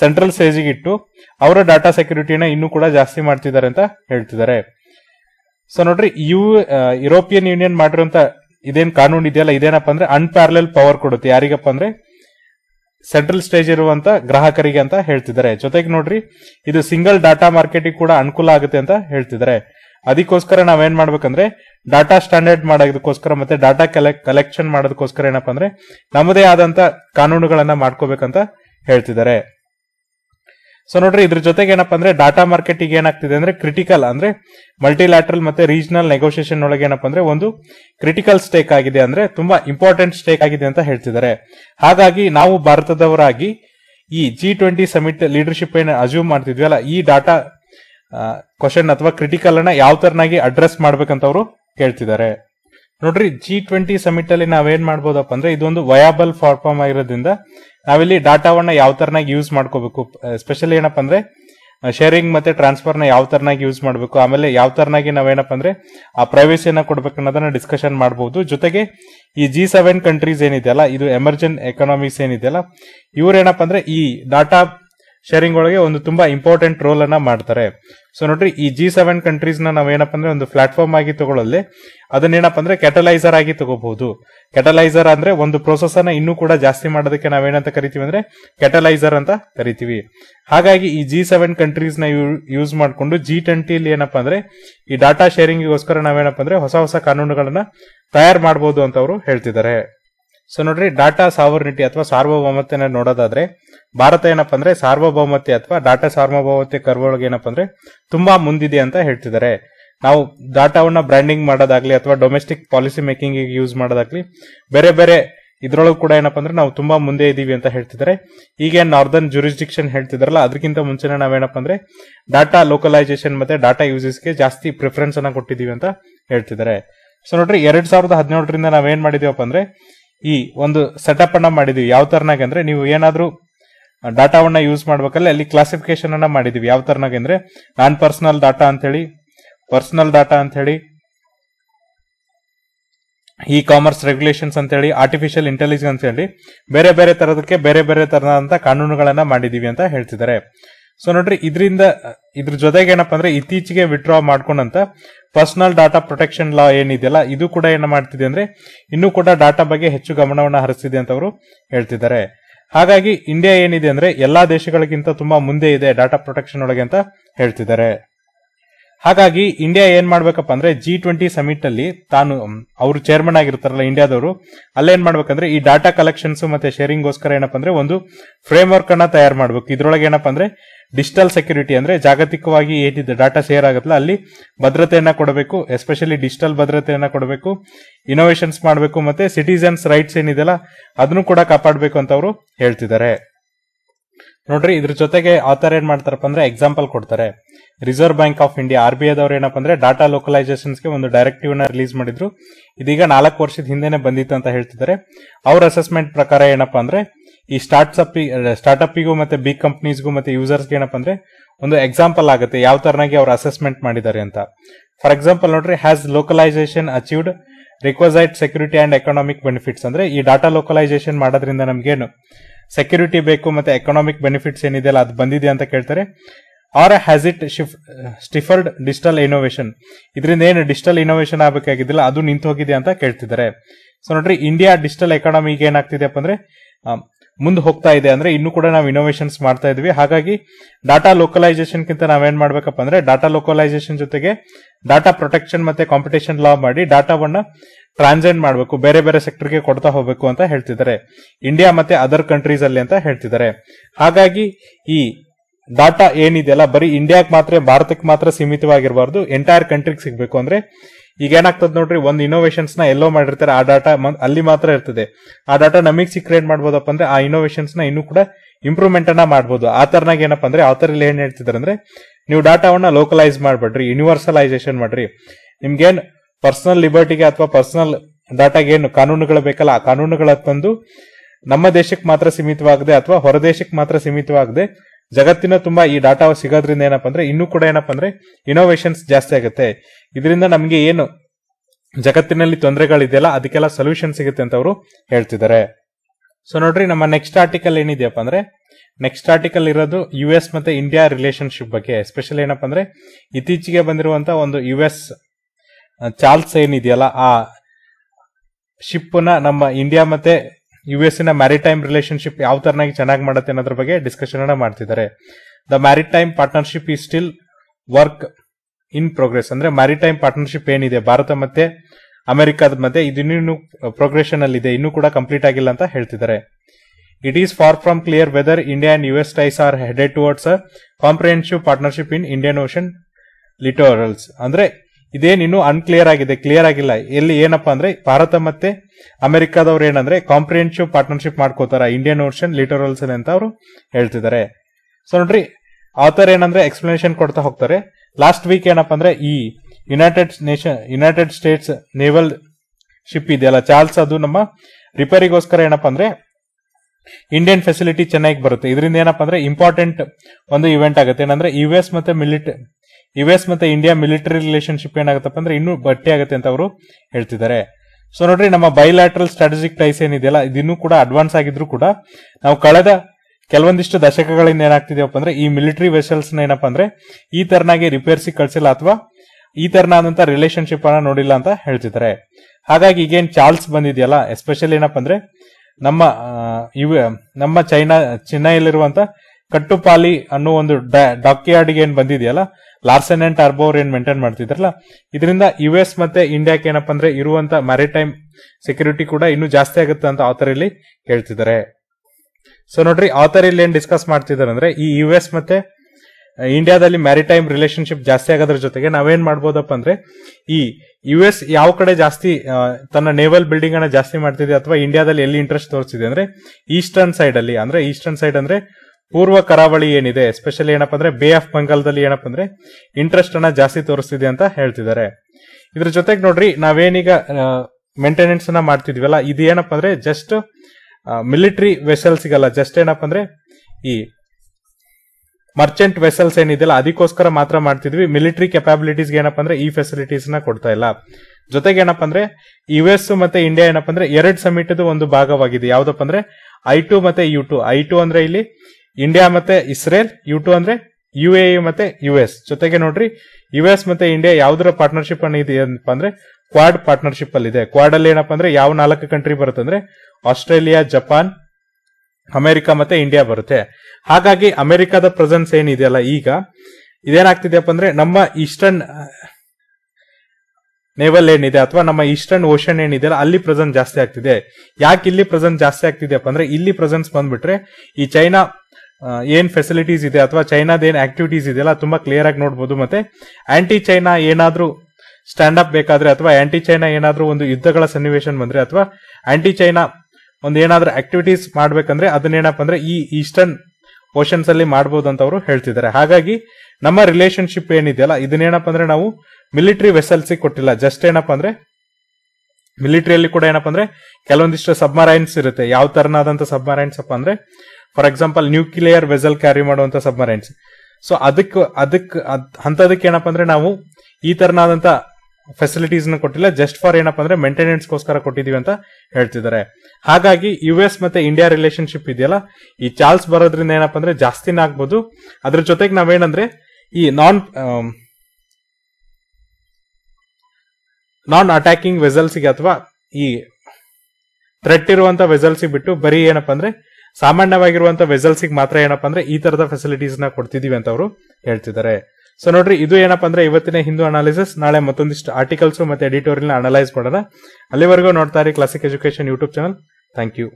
ಸೆಂಟ್ರಲ್ ಸ್ಟೇಜಿಗೆ ಇಟ್ಟು ಅವರ ಡಾಟಾ ಸೆಕ್ಯೂರಿಟಿನ ಇನ್ನೂ ಕೂಡ ಜಾಸ್ತಿ ಮಾಡ್ತಿದ್ದಾರೆ ಅಂತ ಹೇಳ್ತಿದ್ದಾರೆ ಸೊ ನೋಡ್ರಿ ಯು ಯುರೋಪಿಯನ್ ಯೂನಿಯನ್ ಮಾಡಿರುವಂತ ಇದೇನ್ ಕಾನೂನು ಇದೆಯಲ್ಲ ಇದೇನಪ್ಪ ಅಂದ್ರೆ ಅನ್ಪ್ಯಾರಲಲ್ ಪವರ್ ಕೊಡುತ್ತೆ ಯಾರಿಗಪ್ಪ ಅಂದ್ರೆ ಸೆಂಟ್ರಲ್ ಸ್ಟೇಜ್ ಇರುವಂತ ಗ್ರಾಹಕರಿಗೆ ಅಂತ ಹೇಳ್ತಿದ್ದಾರೆ ಜೊತೆಗೆ ನೋಡ್ರಿ ಇದು ಸಿಂಗಲ್ ಡಾಟಾ ಮಾರ್ಕೆಟಿಗೆ ಕೂಡ ಅನುಕೂಲ ಆಗುತ್ತೆ ಅಂತ ಹೇಳ್ತಿದ್ದಾರೆ ಅದಕ್ಕೋಸ್ಕರ ನಾವೇನ್ ಮಾಡ್ಬೇಕಂದ್ರೆ ಡಾಟಾ ಸ್ಟ್ಯಾಂಡರ್ಡ್ ಮಾಡೋದಕ್ಕೋಸ್ಕರ ಮತ್ತೆ ಡಾಟಾ ಕಲೆಕ್ಷನ್ ಮಾಡೋದಕ್ಕೋಸ್ಕರ ಏನಪ್ಪ ಅಂದ್ರೆ ನಮ್ಮದೇ ಆದಂತ ಕಾನೂನುಗಳನ್ನ ಮಾಡ್ಕೋಬೇಕಂತ ಹೇಳ್ತಿದ್ದಾರೆ ಸೊ ನೋಡ್ರಿ ಇದ್ರ ಜೊತೆಗೆ ಏನಪ್ಪಾ ಅಂದ್ರೆ ಡಾಟಾ ಮಾರ್ಕೆಟ್ ಏನಾಗ್ತಿದೆ ಅಂದ್ರೆ ಕ್ರಿಟಿಕಲ್ ಅಂದ್ರೆ ಮಲ್ಟಿಲ್ಯಾಟ್ರಲ್ ಮತ್ತೆ ರೀಜನಲ್ ನೆಗೋಷಿಯೇಷನ್ ಒಳಗೆ ಏನಪ್ಪಾ ಅಂದ್ರೆ ಒಂದು ಕ್ರಿಟಿಕಲ್ ಸ್ಟೇಕ್ ಆಗಿದೆ ಅಂದ್ರೆ ತುಂಬಾ ಇಂಪಾರ್ಟೆಂಟ್ ಸ್ಟೇಕ್ ಆಗಿದೆ ಅಂತ ಹೇಳ್ತಿದ್ದಾರೆ ಹಾಗಾಗಿ ನಾವು ಭಾರತದವರಾಗಿ ಈ ಜಿ ಟ್ವೆಂಟಿ ಸಮಿಟ್ ಲೀಡರ್ಶಿಪ್ ಏನ್ ಅಸ್ಯೂಮ್ ಮಾಡ್ತಿದ್ವಿ ಅಲ್ಲ ಈ ಡಾಟಾ ಕ್ವಶನ್ ಅಥವಾ ಕ್ರಿಟಿಕಲ್ ಅನ್ನ ಯಾವ ತರನಾಗಿ ಅಡ್ರೆಸ್ ಮಾಡ್ಬೇಕಂತ ಅವರು ಕೇಳ್ತಿದ್ದಾರೆ ನೋಡ್ರಿ ಜಿ ಟ್ವೆಂಟಿ ಸಮಿಟ್ ಅಲ್ಲಿ ನಾವೇನ್ ಮಾಡ್ಬೋದಪ್ಪ ಅಂದ್ರೆ ಇದೊಂದು ವಯಾಬಲ್ ಫಾರ್ಮ್ ಆಗಿರೋದ್ರಿಂದ ನಾವಿಲ್ಲಿ ಡಾಟಾವನ್ನ ಯಾವ ತರನಾಗಿ ಯೂಸ್ ಮಾಡ್ಕೋಬೇಕು ಎಸ್ಪೆಷಲಿ ಏನಪ್ಪ ಅಂದ್ರೆ ಶೇರಿಂಗ್ ಮತ್ತೆ ಟ್ರಾನ್ಸ್ಫರ್ನ ಯಾವ ತರನಾಗಿ ಯೂಸ್ ಮಾಡಬೇಕು ಆಮೇಲೆ ಯಾವ ತರನಾಗಿ ನಾವೇನಪ್ಪ ಅಂದ್ರೆ ಆ ಪ್ರೈವೇಸಿಯನ್ನ ಕೊಡ್ಬೇಕು ಅನ್ನೋದನ್ನ ಡಿಸ್ಕಷನ್ ಮಾಡಬಹುದು ಜೊತೆಗೆ ಈ ಜಿ ಸೆವೆನ್ ಕಂಟ್ರೀಸ್ ಏನಿದೆಯಲ್ಲ ಇದು ಎಮರ್ಜೆಂಟ್ ಎಕನಾಮಿಕ್ಸ್ ಏನಿದೆಯಲ್ಲ ಇವ್ರು ಏನಪ್ಪ ಅಂದ್ರೆ ಈ ಡಾಟಾ ಶೇರಿಂಗ್ ಒಳಗೆ ಒಂದು ತುಂಬಾ ಇಂಪಾರ್ಟೆಂಟ್ ರೋಲ್ ಅನ್ನ ಮಾಡ್ತಾರೆ ಸೊ ನೋಡ್ರಿ ಈ ಜಿ ಸೆವೆನ್ ಕಂಟ್ರೀಸ್ ನ ನಾವೇನಪ್ಪ ಅಂದ್ರೆ ಒಂದು ಪ್ಲಾಟ್ಫಾರ್ಮ್ ಆಗಿ ತಗೊಳ್ಳಲ್ಲಿ ಅದನ್ನೇನಪ್ಪ ಅಂದ್ರೆ ಕ್ಯಾಟಲೈಸರ್ ಆಗಿ ತಗೋಬಹುದು ಕ್ಯಾಟಲೈಸರ್ ಅಂದ್ರೆ ಒಂದು ಪ್ರೊಸೆಸ್ ಅನ್ನ ಇನ್ನೂ ಕೂಡ ಜಾಸ್ತಿ ಮಾಡೋದಕ್ಕೆ ನಾವೇನಂತ ಕರಿತೀವಿ ಅಂದ್ರೆ ಕ್ಯಾಟಲೈಸರ್ ಅಂತ ಕರಿತೀವಿ ಹಾಗಾಗಿ ಈ ಜಿ ಸೆವೆನ್ ಕಂಟ್ರೀಸ್ ನ ಯೂಸ್ ಮಾಡಿಕೊಂಡು ಜಿ ಟ್ವೆಂಟಿಲಿ ಏನಪ್ಪಾ ಅಂದ್ರೆ ಈ ಡಾಟಾ ಶೇರಿಂಗ್ಗೋಸ್ಕರ ನಾವೇನಪ್ಪ ಅಂದ್ರೆ ಹೊಸ ಹೊಸ ಕಾನೂನುಗಳನ್ನ ತಯಾರು ಮಾಡಬಹುದು ಅಂತ ಅವರು ಹೇಳ್ತಿದ್ದಾರೆ ಸೊ ನೋಡ್ರಿ ಡಾಟಾ ಸಾವರ್ನಿಟಿ ಅಥವಾ ಸಾರ್ವಭೌಮತೆನ ನೋಡೋದಾದ್ರೆ ಭಾರತ ಏನಪ್ಪಾ ಅಂದ್ರೆ ಸಾರ್ವಭೌಮತೆ ಅಥವಾ ಡಾಟಾ ಸಾರ್ವಭೌಮತೆ ಕರ್ವೊಳಗೆ ಏನಪ್ಪಾ ಅಂದ್ರೆ ತುಂಬಾ ಮುಂದಿದೆ ಅಂತ ಹೇಳ್ತಿದ್ದಾರೆ ನಾವು ಡಾಟಾವನ್ನ ಬ್ರ್ಯಾಂಡಿಂಗ್ ಮಾಡೋದಾಗ್ಲಿ ಅಥವಾ ಡೊಮೆಸ್ಟಿಕ್ ಪಾಲಿಸಿ ಮೇಕಿಂಗ್ ಯೂಸ್ ಮಾಡೋದಾಗ್ಲಿ ಬೇರೆ ಬೇರೆ ಇದ್ರೊಳಗೆ ಕೂಡ ಏನಪ್ಪ ಅಂದ್ರೆ ನಾವು ತುಂಬಾ ಮುಂದೆ ಇದೀವಿ ಅಂತ ಹೇಳ್ತಿದ್ದಾರೆ ಈಗ ನಾರ್ದನ್ ಜುರಿಸ್ಡಿಕ್ಷನ್ ಹೇಳ್ತಿದ್ರಲ್ಲ ಅದಕ್ಕಿಂತ ಮುಂಚೆನೇ ನಾವೇನಪ್ಪ ಅಂದ್ರೆ ಡಾಟಾ ಲೋಕಲೈಸೇಷನ್ ಮತ್ತೆ ಡಾಟಾ ಯೂಸಸ್ಗೆ ಜಾಸ್ತಿ ಪ್ರಿಫರೆನ್ಸ್ ಅನ್ನ ಕೊಟ್ಟಿದೀವಿ ಅಂತ ಹೇಳ್ತಿದ್ದಾರೆ ಸೊ ನೋಡ್ರಿ ಎರಡ್ ಸಾವಿರದ ಹದಿನೇಳರಿಂದ ನಾವೇನ್ ಮಾಡಿದೀವಪ್ಪ ಅಂದ್ರೆ ಈ ಒಂದು ಸೆಟಪ್ ಅನ್ನ ಮಾಡಿದೀವಿ ಯಾವ ತರನಾಗ ಅಂದ್ರೆ ನೀವು ಏನಾದ್ರೂ ಡಾಟಾವನ್ನ ಯೂಸ್ ಮಾಡ್ಬೇಕಲ್ಲ ಅಲ್ಲಿ ಕ್ಲಾಸಿಫಿಕೇಶನ್ ಅನ್ನ ಮಾಡಿದೀವಿ ಯಾವ ತರನಾಗ ಅಂದ್ರೆ ನಾನ್ ಪರ್ಸನಲ್ ಡಾಟಾ ಅಂತ ಹೇಳಿ ಪರ್ಸನಲ್ ಡಾಟಾ ಅಂತ ಹೇಳಿ ಇ ಕಾಮರ್ಸ್ ರೆಗ್ಯುಲೇಷನ್ಸ್ ಅಂತ ಹೇಳಿ ಆರ್ಟಿಫಿಷಿಯಲ್ ಇಂಟೆಲಿಜೆನ್ಸ್ ಹೇಳಿ ಬೇರೆ ಬೇರೆ ತರದಕ್ಕೆ ಬೇರೆ ಬೇರೆ ತರದಂತ ಕಾನೂನುಗಳನ್ನ ಮಾಡಿದೀವಿ ಅಂತ ಹೇಳ್ತಿದ್ದಾರೆ ಸೊ ನೋಡ್ರಿ ಇದರಿಂದ ಇದ್ರ ಜೊತೆಗೆ ಏನಪ್ಪ ಅಂದ್ರೆ ಇತ್ತೀಚೆಗೆ ವಿತ್ಡ್ರಾ ಮಾಡ್ಕೊಂಡಂತ ಪರ್ಸನಲ್ ಡಾಟಾ ಪ್ರೊಟೆಕ್ಷನ್ ಲಾ ಏನಿದೆಯಲ್ಲ ಇದು ಕೂಡ ಏನ ಮಾಡ್ತಿದೆ ಅಂದ್ರೆ ಇನ್ನೂ ಕೂಡ ಡಾಟಾ ಬಗ್ಗೆ ಹೆಚ್ಚು ಗಮನವನ್ನು ಹರಿಸಿದೆ ಅಂತ ಅವರು ಹೇಳ್ತಿದ್ದಾರೆ ಹಾಗಾಗಿ ಇಂಡಿಯಾ ಏನಿದೆ ಅಂದ್ರೆ ಎಲ್ಲಾ ದೇಶಗಳಿಗಿಂತ ತುಂಬಾ ಮುಂದೆ ಇದೆ ಡಾಟಾ ಪ್ರೊಟೆಕ್ಷನ್ ಒಳಗೆ ಅಂತ ಹೇಳ್ತಿದ್ದಾರೆ ಹಾಗಾಗಿ ಇಂಡಿಯಾ ಏನ್ ಮಾಡ್ಬೇಕಪ್ಪ ಅಂದ್ರೆ ಜಿ ಟ್ವೆಂಟಿ ಸಮಿಟ್ ಅಲ್ಲಿ ತಾನು ಅವರು ಚೇರ್ಮನ್ ಆಗಿರ್ತಾರಲ್ಲ ಇಂಡಿಯಾದವರು ಅಲ್ಲೇನ್ ಮಾಡ್ಬೇಕಂದ್ರೆ ಈ ಡಾಟಾ ಕಲೆಕ್ಷನ್ಸ್ ಮತ್ತೆ ಗೋಸ್ಕರ ಏನಪ್ಪ ಅಂದ್ರೆ ಒಂದು ಫ್ರೇಮ್ ವರ್ಕ್ ಅನ್ನ ತಯಾರು ಮಾಡ್ಬೇಕು ಇದ್ರೊಳಗೆ ಏನಪ್ಪ ಅಂದ್ರೆ ಡಿಜಿಟಲ್ ಸೆಕ್ಯೂರಿಟಿ ಅಂದ್ರೆ ಜಾಗತಿಕವಾಗಿ ಏನಿದೆ ಡಾಟಾ ಶೇರ್ ಆಗುತ್ತಲ್ಲ ಅಲ್ಲಿ ಭದ್ರತೆಯನ್ನ ಕೊಡಬೇಕು ಎಸ್ಪೆಷಲಿ ಡಿಜಿಟಲ್ ಭದ್ರತೆಯನ್ನ ಕೊಡಬೇಕು ಇನೋವೇಷನ್ಸ್ ಮಾಡಬೇಕು ಮತ್ತೆ ಸಿಟಿಸನ್ಸ್ ರೈಟ್ಸ್ ಏನಿದೆಲ್ಲ ಅದನ್ನು ಕೂಡ ಕಾಪಾಡಬೇಕು ಅಂತ ಅವರು ಹೇಳ್ತಿದ್ದಾರೆ ನೋಡ್ರಿ ಇದ್ರ ಜೊತೆಗೆ ಆಥರ್ ಏನ್ ಮಾಡ್ತಾರಪ್ಪ ಅಂದ್ರೆ ಎಕ್ಸಾಂಪಲ್ ಕೊಡ್ತಾರೆ Reserve Bank of India R B ಐದವ್ರು ಏನಪ್ಪ ಅಂದ್ರೆ ಡಾಟಾ ಲೋಕಲೈಸೇಷನ್ಸ್ ಗೆ ಒಂದು ಡೈರೆಕ್ಟಿವ್ ನ ರಿಲೀಸ್ ಮಾಡಿದ್ರು ಇದೀಗ ನಾಲ್ಕು ವರ್ಷದ ಹಿಂದೆನೆ ಬಂದಿತ್ತು ಅಂತ ಹೇಳ್ತಿದ್ದಾರೆ ಅವ್ರ ಅಸೆಸ್ಮೆಂಟ್ ಪ್ರಕಾರ ಏನಪ್ಪಾ ಅಂದ್ರೆ ಈ ಸ್ಟಾರ್ಟ್ಅಪ್ ಸ್ಟಾರ್ಟ್ಅಪ್ಗೂ ಮತ್ತೆ ಬಿಗ್ ಕಂಪ್ನೀಸ್ಗೂ ಮತ್ತೆ ಯೂಸರ್ಸ್ ಏನಪ್ಪ ಅಂದ್ರೆ ಒಂದು ಎಕ್ಸಾಂಪಲ್ ಆಗುತ್ತೆ ಯಾವ ತರನಾಗಿ ಅವ್ರು ಅಸೆಸ್ಮೆಂಟ್ ಮಾಡಿದ್ದಾರೆ ಅಂತ ಫಾರ್ ಎಕ್ಸಾಂಪಲ್ ನೋಡ್ರಿ has localisation achieved requisite security and economic benefits ಅಂದ್ರೆ ಈ ಡಾಟಾ ಲೋಕಲೈಸೇಷನ್ ಮಾಡೋದ್ರಿಂದ ನಮ್ಗೇನು ಸೆಕ್ಯೂರಿಟಿ ಬೇಕು ಮತ್ತೆ ಎಕನಾಮಿಕ್ ಬೆನಿಫಿಟ್ಸ್ ಏನಿದೆ ಅಲ್ಲ ಅದು ಬಂದಿದೆ ಅಂತ ಕೇಳ್ತಾರೆ ಆರ್ ಹ್ಯಾಸ್ ಇಟ್ ಶಿಫ್ ಸ್ಟಿಫರ್ಡ್ ಡಿಜಿಟಲ್ ಇನೋವೇಷನ್ ಇದರಿಂದ ಏನು ಡಿಜಿಟಲ್ ಇನೋವೇಷನ್ ಆಗಬೇಕಾಗಿದ್ದಿಲ್ಲ ಅದು ನಿಂತು ಹೋಗಿದೆ ಅಂತ ಕೇಳ್ತಿದ್ದಾರೆ ಸೊ ನೋಡ್ರಿ ಇಂಡಿಯಾ ಡಿಜಿಟಲ್ ಎಕಾನಮಿಗೆ ಏನಾಗ್ತಿದೆ ಅಂದ್ರೆ ಮುಂದೆ ಹೋಗ್ತಾ ಇದೆ ಅಂದ್ರೆ ಇನ್ನು ಕೂಡ ನಾವು ಇನೋವೇಷನ್ಸ್ ಮಾಡ್ತಾ ಇದ್ವಿ ಹಾಗಾಗಿ ಡಾಟಾ ಲೋಕಲೈಸೇಷನ್ ಕಿಂತ ನಾವೇನ್ ಮಾಡ್ಬೇಕಪ್ಪ ಅಂದ್ರೆ ಡಾಟಾ ಲೋಕಲೈಸೇಷನ್ ಜೊತೆಗೆ ಡಾಟಾ ಪ್ರೊಟೆಕ್ಷನ್ ಮತ್ತೆ ಕಾಂಪಿಟೇಷನ್ ಲಾ ಮಾಡಿ ಡಾಟಾವನ್ನ ಟ್ರಾನ್ಸೆಂಡ್ ಮಾಡಬೇಕು ಬೇರೆ ಬೇರೆ ಸೆಕ್ಟರ್ಗೆ ಕೊಡ್ತಾ ಹೋಗಬೇಕು ಅಂತ ಹೇಳ್ತಿದ್ದಾರೆ ಇಂಡಿಯಾ ಮತ್ತೆ ಅದರ್ ಕಂಟ್ರೀಸ್ ಅಲ್ಲಿ ಅಂತ ಹೇಳ್ತಿದ್ದಾರೆ ಹಾಗಾಗಿ ಈ ಡಾಟಾ ಏನಿದೆಯಲ್ಲ ಬರೀ ಇಂಡಿಯಾಕ್ ಮಾತ್ರ ಭಾರತಕ್ಕೆ ಮಾತ್ರ ಸೀಮಿತವಾಗಿರಬಾರ್ದು ಎಂಟೈರ್ ಕಂಟ್ರಿಗೆ ಸಿಗಬೇಕು ಅಂದ್ರೆ ಈಗ ಏನಾಗ್ತದೆ ನೋಡ್ರಿ ಒಂದು ಇನೋವೇಷನ್ಸ್ ನ ಎಲ್ಲೋ ಮಾಡಿರ್ತಾರೆ ಆ ಡಾಟಾ ಅಲ್ಲಿ ಮಾತ್ರ ಇರ್ತದೆ ಆ ಡಾಟಾ ನಮಗ್ ಸಿಕ್ರೇಟ್ ಮಾಡ್ಬೋದಪ್ಪ ಅಂದ್ರೆ ಆ ಇನೋವೇಶನ್ಸ್ ನ ಇನ್ನೂ ಕೂಡ ಇಂಪ್ರೂವ್ಮೆಂಟ್ ಅನ್ನ ಮಾಡಬಹುದು ಆ ತರನಾಗ ಏನಪ್ಪ ಅಂದ್ರೆ ಆ ಥರ ಏನ್ ಹೇಳ್ತಿದ್ದಾರೆ ಅಂದ್ರೆ ನೀವು ಡಾಟಾವನ್ನ ಲೋಕಲೈಸ್ ಮಾಡ್ಬೇಡ್ರಿ ಯೂನಿವರ್ಸಲೈಸೇಷನ್ ಮಾಡ್ರಿ ನಿಮ್ಗೇನ್ ಪರ್ಸನಲ್ ಲಿಬರ್ಟಿಗೆ ಅಥವಾ ಪರ್ಸನಲ್ ಡಾಟಾಗೆ ಏನು ಕಾನೂನುಗಳು ಬೇಕಲ್ಲ ಆ ಕಾನೂನುಗಳ ತಂದು ನಮ್ಮ ದೇಶಕ್ಕೆ ಮಾತ್ರ ಸೀಮಿತವಾಗದೆ ಅಥವಾ ಹೊರದೇಶಕ್ಕೆ ಮಾತ್ರ ಸೀಮಿತವಾಗದೆ ಜಗತ್ತಿನ ತುಂಬಾ ಈ ಡಾಟಾ ಸಿಗೋದ್ರಿಂದ ಏನಪ್ಪ ಅಂದ್ರೆ ಇನ್ನೂ ಕೂಡ ಏನಪ್ಪಾ ಅಂದ್ರೆ ಇನೋವೇಷನ್ಸ್ ಜಾಸ್ತಿ ಆಗುತ್ತೆ ಇದರಿಂದ ನಮಗೆ ಏನು ಜಗತ್ತಿನಲ್ಲಿ ತೊಂದರೆಗಳಿದೆಯಲ್ಲ ಅದಕ್ಕೆಲ್ಲ ಸೊಲ್ಯೂಷನ್ ಸಿಗುತ್ತೆ ಅಂತ ಅವರು ಹೇಳ್ತಿದ್ದಾರೆ ಸೊ ನೋಡ್ರಿ ನಮ್ಮ ನೆಕ್ಸ್ಟ್ ಆರ್ಟಿಕಲ್ ಏನಿದೆಯಪ್ಪ ಅಂದ್ರೆ ನೆಕ್ಸ್ಟ್ ಆರ್ಟಿಕಲ್ ಇರೋದು ಯು ಎಸ್ ಮತ್ತೆ ಇಂಡಿಯಾ ರಿಲೇಶನ್ಶಿಪ್ ಬಗ್ಗೆ ಎಸ್ಪೆಷಲಿ ಏನಪ್ಪಾ ಅಂದ್ರೆ ಇತ್ತೀಚೆಗೆ ಬಂದಿರುವಂತಹ ಒಂದು ಯು ಎಸ್ ಚಾರ್ಲ್ಸ್ ಏನಿದೆಯಲ್ಲ ಆ ಶಿಪ್ನ ನಮ್ಮ ಇಂಡಿಯಾ ಮತ್ತೆ ಯು ಎಸ್ ನ ಮ್ಯಾರಿಟೈಮ್ ರಿಲೇಷನ್ಶಿಪ್ ಯಾವ ತರನಾಗಿ ಚೆನ್ನಾಗಿ ಮಾಡುತ್ತೆ ಅನ್ನೋದ್ರ ಬಗ್ಗೆ ಡಿಸ್ಕಷನ್ ಅನ್ನ ಮಾಡ್ತಿದ್ದಾರೆ the maritime partnership is still work in progress ಅಂದ್ರೆ ಮ್ಯಾರಿಟೈಮ್ ಪಾರ್ಟ್ನರ್ಶಿಪ್ ಏನಿದೆ ಭಾರತ ಮತ್ತೆ ಅಮೆರಿಕಾದ ಮಧ್ಯೆ ಇನ್ನೂ ಪ್ರೋಗ್ರೆಷನ್ ಅಲ್ಲಿ ಇದೆ ಇನ್ನೂ ಕೂಡ ಕಂಪ್ಲೀಟ್ ಆಗಿಲ್ಲ ಅಂತ ಹೇಳ್ತಿದ್ದಾರೆ it is far from clear whether India and US ties are headed towards comprehensive partnership in Indian Ocean littorals ಅಂದ್ರೆ ಇದೇನು ಅನ್ಕ್ಲಿಯರ್ ಆಗಿದೆ ಕ್ಲಿಯರ್ ಆಗಿಲ್ಲ ಎಲ್ಲಿ ಏನಪ್ಪಾ ಅಂದ್ರೆ ಭಾರತ ಮತ್ತೆ ಅಮೆರಿಕಾದವ್ರು ಏನಂದ್ರೆ ಕಾಂಪ್ರಿಹೆನ್ಸಿವ್ ಪಾರ್ಟ್ನರ್ಶಿಪ್ ಮಾಡ್ಕೋತಾರ ಇಂಡಿಯನ್ ಓಷನ್ ಲಿಟರಲ್ಸ್ ಅಂತ ಅವರು ಹೇಳ್ತಿದ್ದಾರೆ ಸೊ ನೋಡ್ರಿ ಆತರ ಏನಂದ್ರೆ ಎಕ್ಸ್ಪ್ಲನೇಷನ್ ಕೊಡ್ತಾ ಹೋಗ್ತಾರೆ ಲಾಸ್ಟ್ ವೀಕ್ ಏನಪ್ಪ ಅಂದ್ರೆ ಈ United Nation United States naval ship ಇದೆಯಲ್ಲ ಚಾರ್ಲ್ಸ್ ಅದು ನಮ್ಮ ರಿಪೇರಿಗೋಸ್ಕರ ಏನಪ್ಪಾ ಅಂದ್ರೆ ಇಂಡಿಯನ್ ಫೆಸಿಲಿಟಿ ಚೆನ್ನಾಗಿ ಬರುತ್ತೆ ಇದರಿಂದ ಏನಪ್ಪಾ ಅಂದ್ರೆ ಇಂಪಾರ್ಟೆಂಟ್ ಒಂದು ಇವೆಂಟ್ ಆಗುತ್ತೆ ಏನಂದ್ರೆ ಯು ಎಸ್ ಮತ್ತೆ ಮಿಲಿಟ್ ಯು ಎಸ್ ಮತ್ತೆ ಇಂಡಿಯಾ ಮಿಲಿಟರಿ ರಿಲೇಷನ್ಶಿಪ್ ಏನಾಗುತ್ತಪ್ಪ ಅಂದ್ರೆ ಇನ್ನೂ ಬಟ್ಟೆ ಆಗುತ್ತೆ ಅಂತ ಅವರು ಹೇಳ್ತಿದ್ದಾರೆ ಸೊ ನೋಡ್ರಿ ನಮ್ಮ ಬೈಲ್ಯಾಟ್ರಲ್ ಸ್ಟ್ರಾಟಜಿಕ್ ಟೈಸ್ ಏನಿದೆಯಲ್ಲ ಇದಿನ್ನೂ ಕೂಡ ಅಡ್ವಾನ್ಸ್ ಆಗಿದ್ರು ಕೂಡ ನಾವು ಕಳೆದ ಕೆಲವೊಂದಿಷ್ಟು ದಶಕಗಳಿಂದ ಏನಾಗ್ತಿದೆಯಪ್ಪ ಅಂದ್ರೆ ಈ ಮಿಲಿಟರಿ ವೆಸಲ್ಸ್ ನ ಏನಪ್ಪಾ ಅಂದ್ರೆ ಈ ತರನಾಗಿ ರಿಪೇರ್ಸಿ ಕಳಿಸಿಲ್ಲ ಅಥವಾ ಈ ತರನಾದಂತ ರಿಲೇಶನ್ಶಿಪ್ ಅನ್ನ ನೋಡಿಲ್ಲ ಅಂತ ಹೇಳ್ತಿದ್ದಾರೆ ಹಾಗಾಗಿ ಈಗೇನ್ ಚಾರ್ಲ್ಸ್ ಬಂದಿದೆಯಲ್ಲ ಎಸ್ಪೆಷಲಿ ಏನಪ್ಪಾ ಅಂದ್ರೆ ನಮ್ಮ ಇವ ನಮ್ಮ ಚೈನಾ ಚೆನ್ನೈಯಲ್ಲಿರುವಂತ ಕಟ್ಟುಪಾಲಿ ಅನ್ನೋ ಒಂದು ಡಾಕ್ಯಾರ್ಡ್ಗೆ ಏನ್ ಬಂದಿದೆಯಲ್ಲ ಲಾರ್ಸನ್ ಅಂಡ್ ಟರ್ಬೋ ಏನ್ ಮೇಂಟೈನ್ ಮಾಡ್ತಿದ್ರಲ್ಲ ಇದರಿಂದ ಯು ಎಸ್ ಮತ್ತೆ ಇಂಡಿಯಾಕ್ಕೆ ಏನಪ್ಪಾ ಅಂದ್ರೆ ಇರುವಂತ ಮ್ಯಾರಿಟೈಮ್ ಸೆಕ್ಯೂರಿಟಿ ಕೂಡ ಇನ್ನೂ ಜಾಸ್ತಿ ಆಗುತ್ತೆ ಅಂತ ಆಥರ ಇಲ್ಲಿ ಹೇಳ್ತಿದ್ದಾರೆ ಸೊ ನೋಡ್ರಿ ಆತರ ಇಲ್ಲಿ ಏನ್ ಡಿಸ್ಕಸ್ ಮಾಡ್ತಿದ್ದಾರೆ ಅಂದ್ರೆ ಈ ಯು ಎಸ್ ಮತ್ತೆ ಇಂಡಿಯಾದಲ್ಲಿ ಮ್ಯಾರಿಟೈಮ್ ರಿಲೇಶನ್ಶಿಪ್ ಜಾಸ್ತಿ ಆಗೋದ್ರ ಜೊತೆಗೆ ನಾವೇನ್ ಮಾಡ್ಬೋದಪ್ಪ ಅಂದ್ರೆ ಈ ಯು ಎಸ್ ಯಾವ ಕಡೆ ಜಾಸ್ತಿ ತನ್ನ ನೇವಲ್ ಬಿಲ್ಡಿಂಗ್ ಅನ್ನ ಜಾಸ್ತಿ ಮಾಡ್ತಿದೆ ಅಥವಾ ಇಂಡಿಯಾದಲ್ಲಿ ಎಲ್ಲಿ ಇಂಟ್ರೆಸ್ಟ್ ತೋರಿಸಿದೆ ಅಂದ್ರೆ ಈಸ್ಟರ್ನ್ ಸೈಡ್ ಅಲ್ಲಿ ಅಂದ್ರೆ ಈಸ್ಟರ್ನ್ ಸೈಡ್ ಅಂದ್ರೆ ಪೂರ್ವ ಕರಾವಳಿ ಏನಿದೆ ಎಸ್ಪೆಷಲಿ ಏನಪ್ಪಾ ಅಂದ್ರೆ ಬೇ ಆಫ್ ಬಂಗಾಲ್ದಲ್ಲಿ ಏನಪ್ಪ ಅಂದ್ರೆ ಇಂಟ್ರೆಸ್ಟ್ ಅನ್ನ ಜಾಸ್ತಿ ತೋರಿಸ್ತಿದೆ ಅಂತ ಹೇಳ್ತಿದ್ದಾರೆ ಇದ್ರ ಜೊತೆಗೆ ನೋಡ್ರಿ ನಾವೇನೀಗ ಮೇಂಟೆನೆನ್ಸ್ ಅನ್ನ ಮಾಡ್ತಿದ್ವಲ್ಲ ಇದು ಏನಪ್ಪಾ ಅಂದ್ರೆ ಜಸ್ಟ್ ಮಿಲಿಟರಿ ವೆಸಲ್ಸ್ಗೆಲ್ಲ ಜಸ್ಟ್ ಏನಪ್ಪಾ ಅಂದ್ರೆ ಈ ಮರ್ಚೆಂಟ್ ವೆಸಲ್ಸ್ ಏನಿದೆಯಲ್ಲ ಅದಕ್ಕೋಸ್ಕರ ಮಾತ್ರ ಮಾಡ್ತಿದ್ವಿ ಮಿಲಿಟರಿ ಕೆಪಾಬಿಲಿಟೀಸ್ ಏನಪ್ಪ ಅಂದ್ರೆ ಈ ಫೆಸಿಲಿಟೀಸ್ ನ ಕೊಡ್ತಾ ಇಲ್ಲ ಜೊತೆಗೆ ಏನಪ್ಪ ಅಂದ್ರೆ ಯು ಎಸ್ ಮತ್ತೆ ಇಂಡಿಯಾ ಏನಪ್ಪ ಅಂದ್ರೆ ಎರಡು ಸಮಿಟ್ ಒಂದು ಭಾಗವಾಗಿದೆ ಯಾವ್ದಪ್ಪ ಅಂದ್ರೆ ಐ ಟು ಮತ್ತೆ ಯು ಟು ಐ ಟು ಅಂದ್ರೆ ಇಲ್ಲಿ ಇಂಡಿಯಾ ಮತ್ತೆ ಇಸ್ರೇಲ್ ಯು ಟು ಅಂದ್ರೆ ಯು ಎ e ಮತ್ತೆ ಯು ಎಸ್ ಜೊತೆಗೆ ನೋಡ್ರಿ ಯು ಎಸ್ ಮತ್ತೆ ಇಂಡಿಯಾ ಯಾವ್ದರ ಪಾರ್ಟ್ನರ್ಶಿಪ್ ಅನ್ನ ಇದೆ ಅಂದ್ರೆ ಕ್ವಾಡ್ ಪಾರ್ಟ್ನರ್ಶಿಪ್ ಅಲ್ಲಿ ಇದೆ ಕ್ವಾಡ್ ಅಲ್ಲಿ ಏನಪ್ಪಾ ಅಂದ್ರೆ ಯಾವ ನಾಲ್ಕು ಕಂಟ್ರಿ ಬರುತ್ತೆ ಅಂದ್ರೆ ಆಸ್ಟ್ರೇಲಿಯಾ ಜಪಾನ್ ಅಮೆರಿಕ ಮತ್ತೆ ಇಂಡಿಯಾ ಬರುತ್ತೆ ಹಾಗಾಗಿ ಅಮೆರಿಕದ ಪ್ರೆಸೆನ್ಸ್ ಏನಿದೆಯಲ್ಲ ಈಗ ಇದೇನಾಗ್ತಿದೆಯಪ್ಪ ಅಂದ್ರೆ ನಮ್ಮ ಈಸ್ಟರ್ನ್ ನೇವಲ್ ಏನಿದೆ ಅಥವಾ ನಮ್ಮ ಈಸ್ಟರ್ನ್ ಓಷನ್ ಅಲ್ಲ ಅಲ್ಲಿ ಪ್ರೆಸೆನ್ಸ್ ಜಾಸ್ತಿ ಆಗ್ತಿದೆ ಯಾಕೆ ಇಲ್ಲಿ ಪ್ರೆಸೆನ್ಸ್ ಜಾಸ್ತಿ ಆಗ್ತಿದೆಯಪ್ಪ ಅಂದ್ರೆ ಇಲ್ಲಿ ಪ್ರೆಸೆನ್ಸ್ ಬಂದ್ಬಿಟ್ರೆ ಈ ಚೈನಾ ಏನ್ ಫೆಸಿಲಿಟೀಸ್ ಇದೆ ಅಥವಾ ಚೈನಾದ ಏನ್ ಆಕ್ಟಿವಿಟೀಸ್ ಇದೆಯಲ್ಲ ತುಂಬಾ ಕ್ಲಿಯರ್ ಆಗಿ ನೋಡಬಹುದು ಮತ್ತೆ ಆಂಟಿ ಚೈನಾ ಏನಾದ್ರೂ ಸ್ಟ್ಯಾಂಡ್ ಅಪ್ ಬೇಕಾದ್ರೆ ಅಥವಾ ಆಂಟಿ ಚೈನಾ ಏನಾದರೂ ಒಂದು ಯುದ್ಧಗಳ ಸನ್ನಿವೇಶನ್ ಬಂದ್ರೆ ಅಥವಾ ಆಂಟಿ ಚೈನಾ ಒಂದು ಏನಾದ್ರೂ ಆಕ್ಟಿವಿಟೀಸ್ ಮಾಡ್ಬೇಕಂದ್ರೆ ಅದನ್ನೇನಪ್ಪ ಅಂದ್ರೆ ಈ ಈಸ್ಟರ್ನ್ ಓಷನ್ಸ್ ಅಲ್ಲಿ ಮಾಡಬಹುದು ಅಂತ ಅವರು ಹೇಳ್ತಿದ್ದಾರೆ ಹಾಗಾಗಿ ನಮ್ಮ ರಿಲೇಶನ್ಶಿಪ್ ಏನಿದೆಯಲ್ಲ ಇದನ್ನೇನಪ್ಪ ಅಂದ್ರೆ ನಾವು ಮಿಲಿಟರಿ ವೆಸಲ್ಸ್ ಕೊಟ್ಟಿಲ್ಲ ಜಸ್ಟ್ ಏನಪ್ಪ ಅಂದ್ರೆ ಮಿಲಿಟರಿಯಲ್ಲಿ ಕೂಡ ಏನಪ್ಪ ಅಂದ್ರೆ ಕೆಲವೊಂದಿಷ್ಟು ಸಬ್ಮರೈನ್ಸ್ ಇರುತ್ತೆ ಯಾವ ತರನಾದಂತ ಸಬ್ಮರೈನ್ಸ್ ಅಪ್ಪ ಅಂದ್ರೆ for example nuclear vessel carry ಮಾಡುವಂತ ಸಬ್ಮರೈನ್ಸ್ ಸೊ ಅದಕ್ಕೆ ಅದಕ್ಕೆ ಅಂತದಕ್ಕೆ ಏನಪ್ಪಾ ಅಂದ್ರೆ ನಾವು ಈ ತರನಾದಂತ ಫೆಸಿಲಿಟೀಸ್ ನ ಕೊಟ್ಟಿಲ್ಲ ಜಸ್ಟ್ ಫಾರ್ ಏನಪ್ಪ ಅಂದ್ರೆ ಮೇಂಟೆನೆನ್ಸ್ ಗೋಸ್ಕರ ಕೊಟ್ಟಿದೀವಿ ಅಂತ ಹೇಳ್ತಿದ್ದಾರೆ ಹಾಗಾಗಿ ಯು ಎಸ್ ಮತ್ತೆ ಇಂಡಿಯಾ ರಿಲೇಶನ್ಶಿಪ್ ಇದೆಯಲ್ಲ ಈ ಚಾರ್ಲ್ಸ್ ಬರೋದ್ರಿಂದ ಏನಪ್ಪಾ ಅಂದ್ರೆ ಜಾಸ್ತಿ ಆಗ್ಬೋದು ಅದ್ರ ಜೊತೆಗೆ ನಾವೇನಂದ್ರೆ ಈ ನಾನ್ ನಾನ್ ಅಟ್ಯಾಕಿಂಗ್ ಗೆ ಅಥವಾ ಈ ಥ್ರೆಟ್ ಇರುವಂತ ವೆಸಲ್ಸ್ ಬಿಟ್ಟು ಬರೀ ಏನಪ್ಪಾ ಅಂದ್ರೆ ಸಾಮಾನ್ಯವಾಗಿರುವಂತಹ ವೆಸಲ್ಸಿಗೆ ಮಾತ್ರ ಏನಪ್ಪಾ ಅಂದ್ರೆ ಈ ತರದ ಫೆಸಿಲಿಟೀಸ್ ನ ಕೊಡ್ತಿದೀವಿ ಅಂತ ಅವರು ಹೇಳ್ತಿದ್ದಾರೆ ಸೊ ನೋಡ್ರಿ ಇದು ಏನಪ್ಪಾ ಅಂದ್ರೆ ಇವತ್ತಿನ ಹಿಂದೂ ಅನಾಲಿಸಿಸ್ ನಾಳೆ ಮತ್ತೊಂದಿಷ್ಟು ಆರ್ಟಿಕಲ್ಸ್ ಮತ್ತೆ ಎಡಿಟೋರಿಯಲ್ ಅನಲೈಸ್ ಮಾಡೋಣ ಅಲ್ಲಿವರೆಗೂ ನೋಡ್ತಾ ಇರಿ Classic Education YouTube channel thank you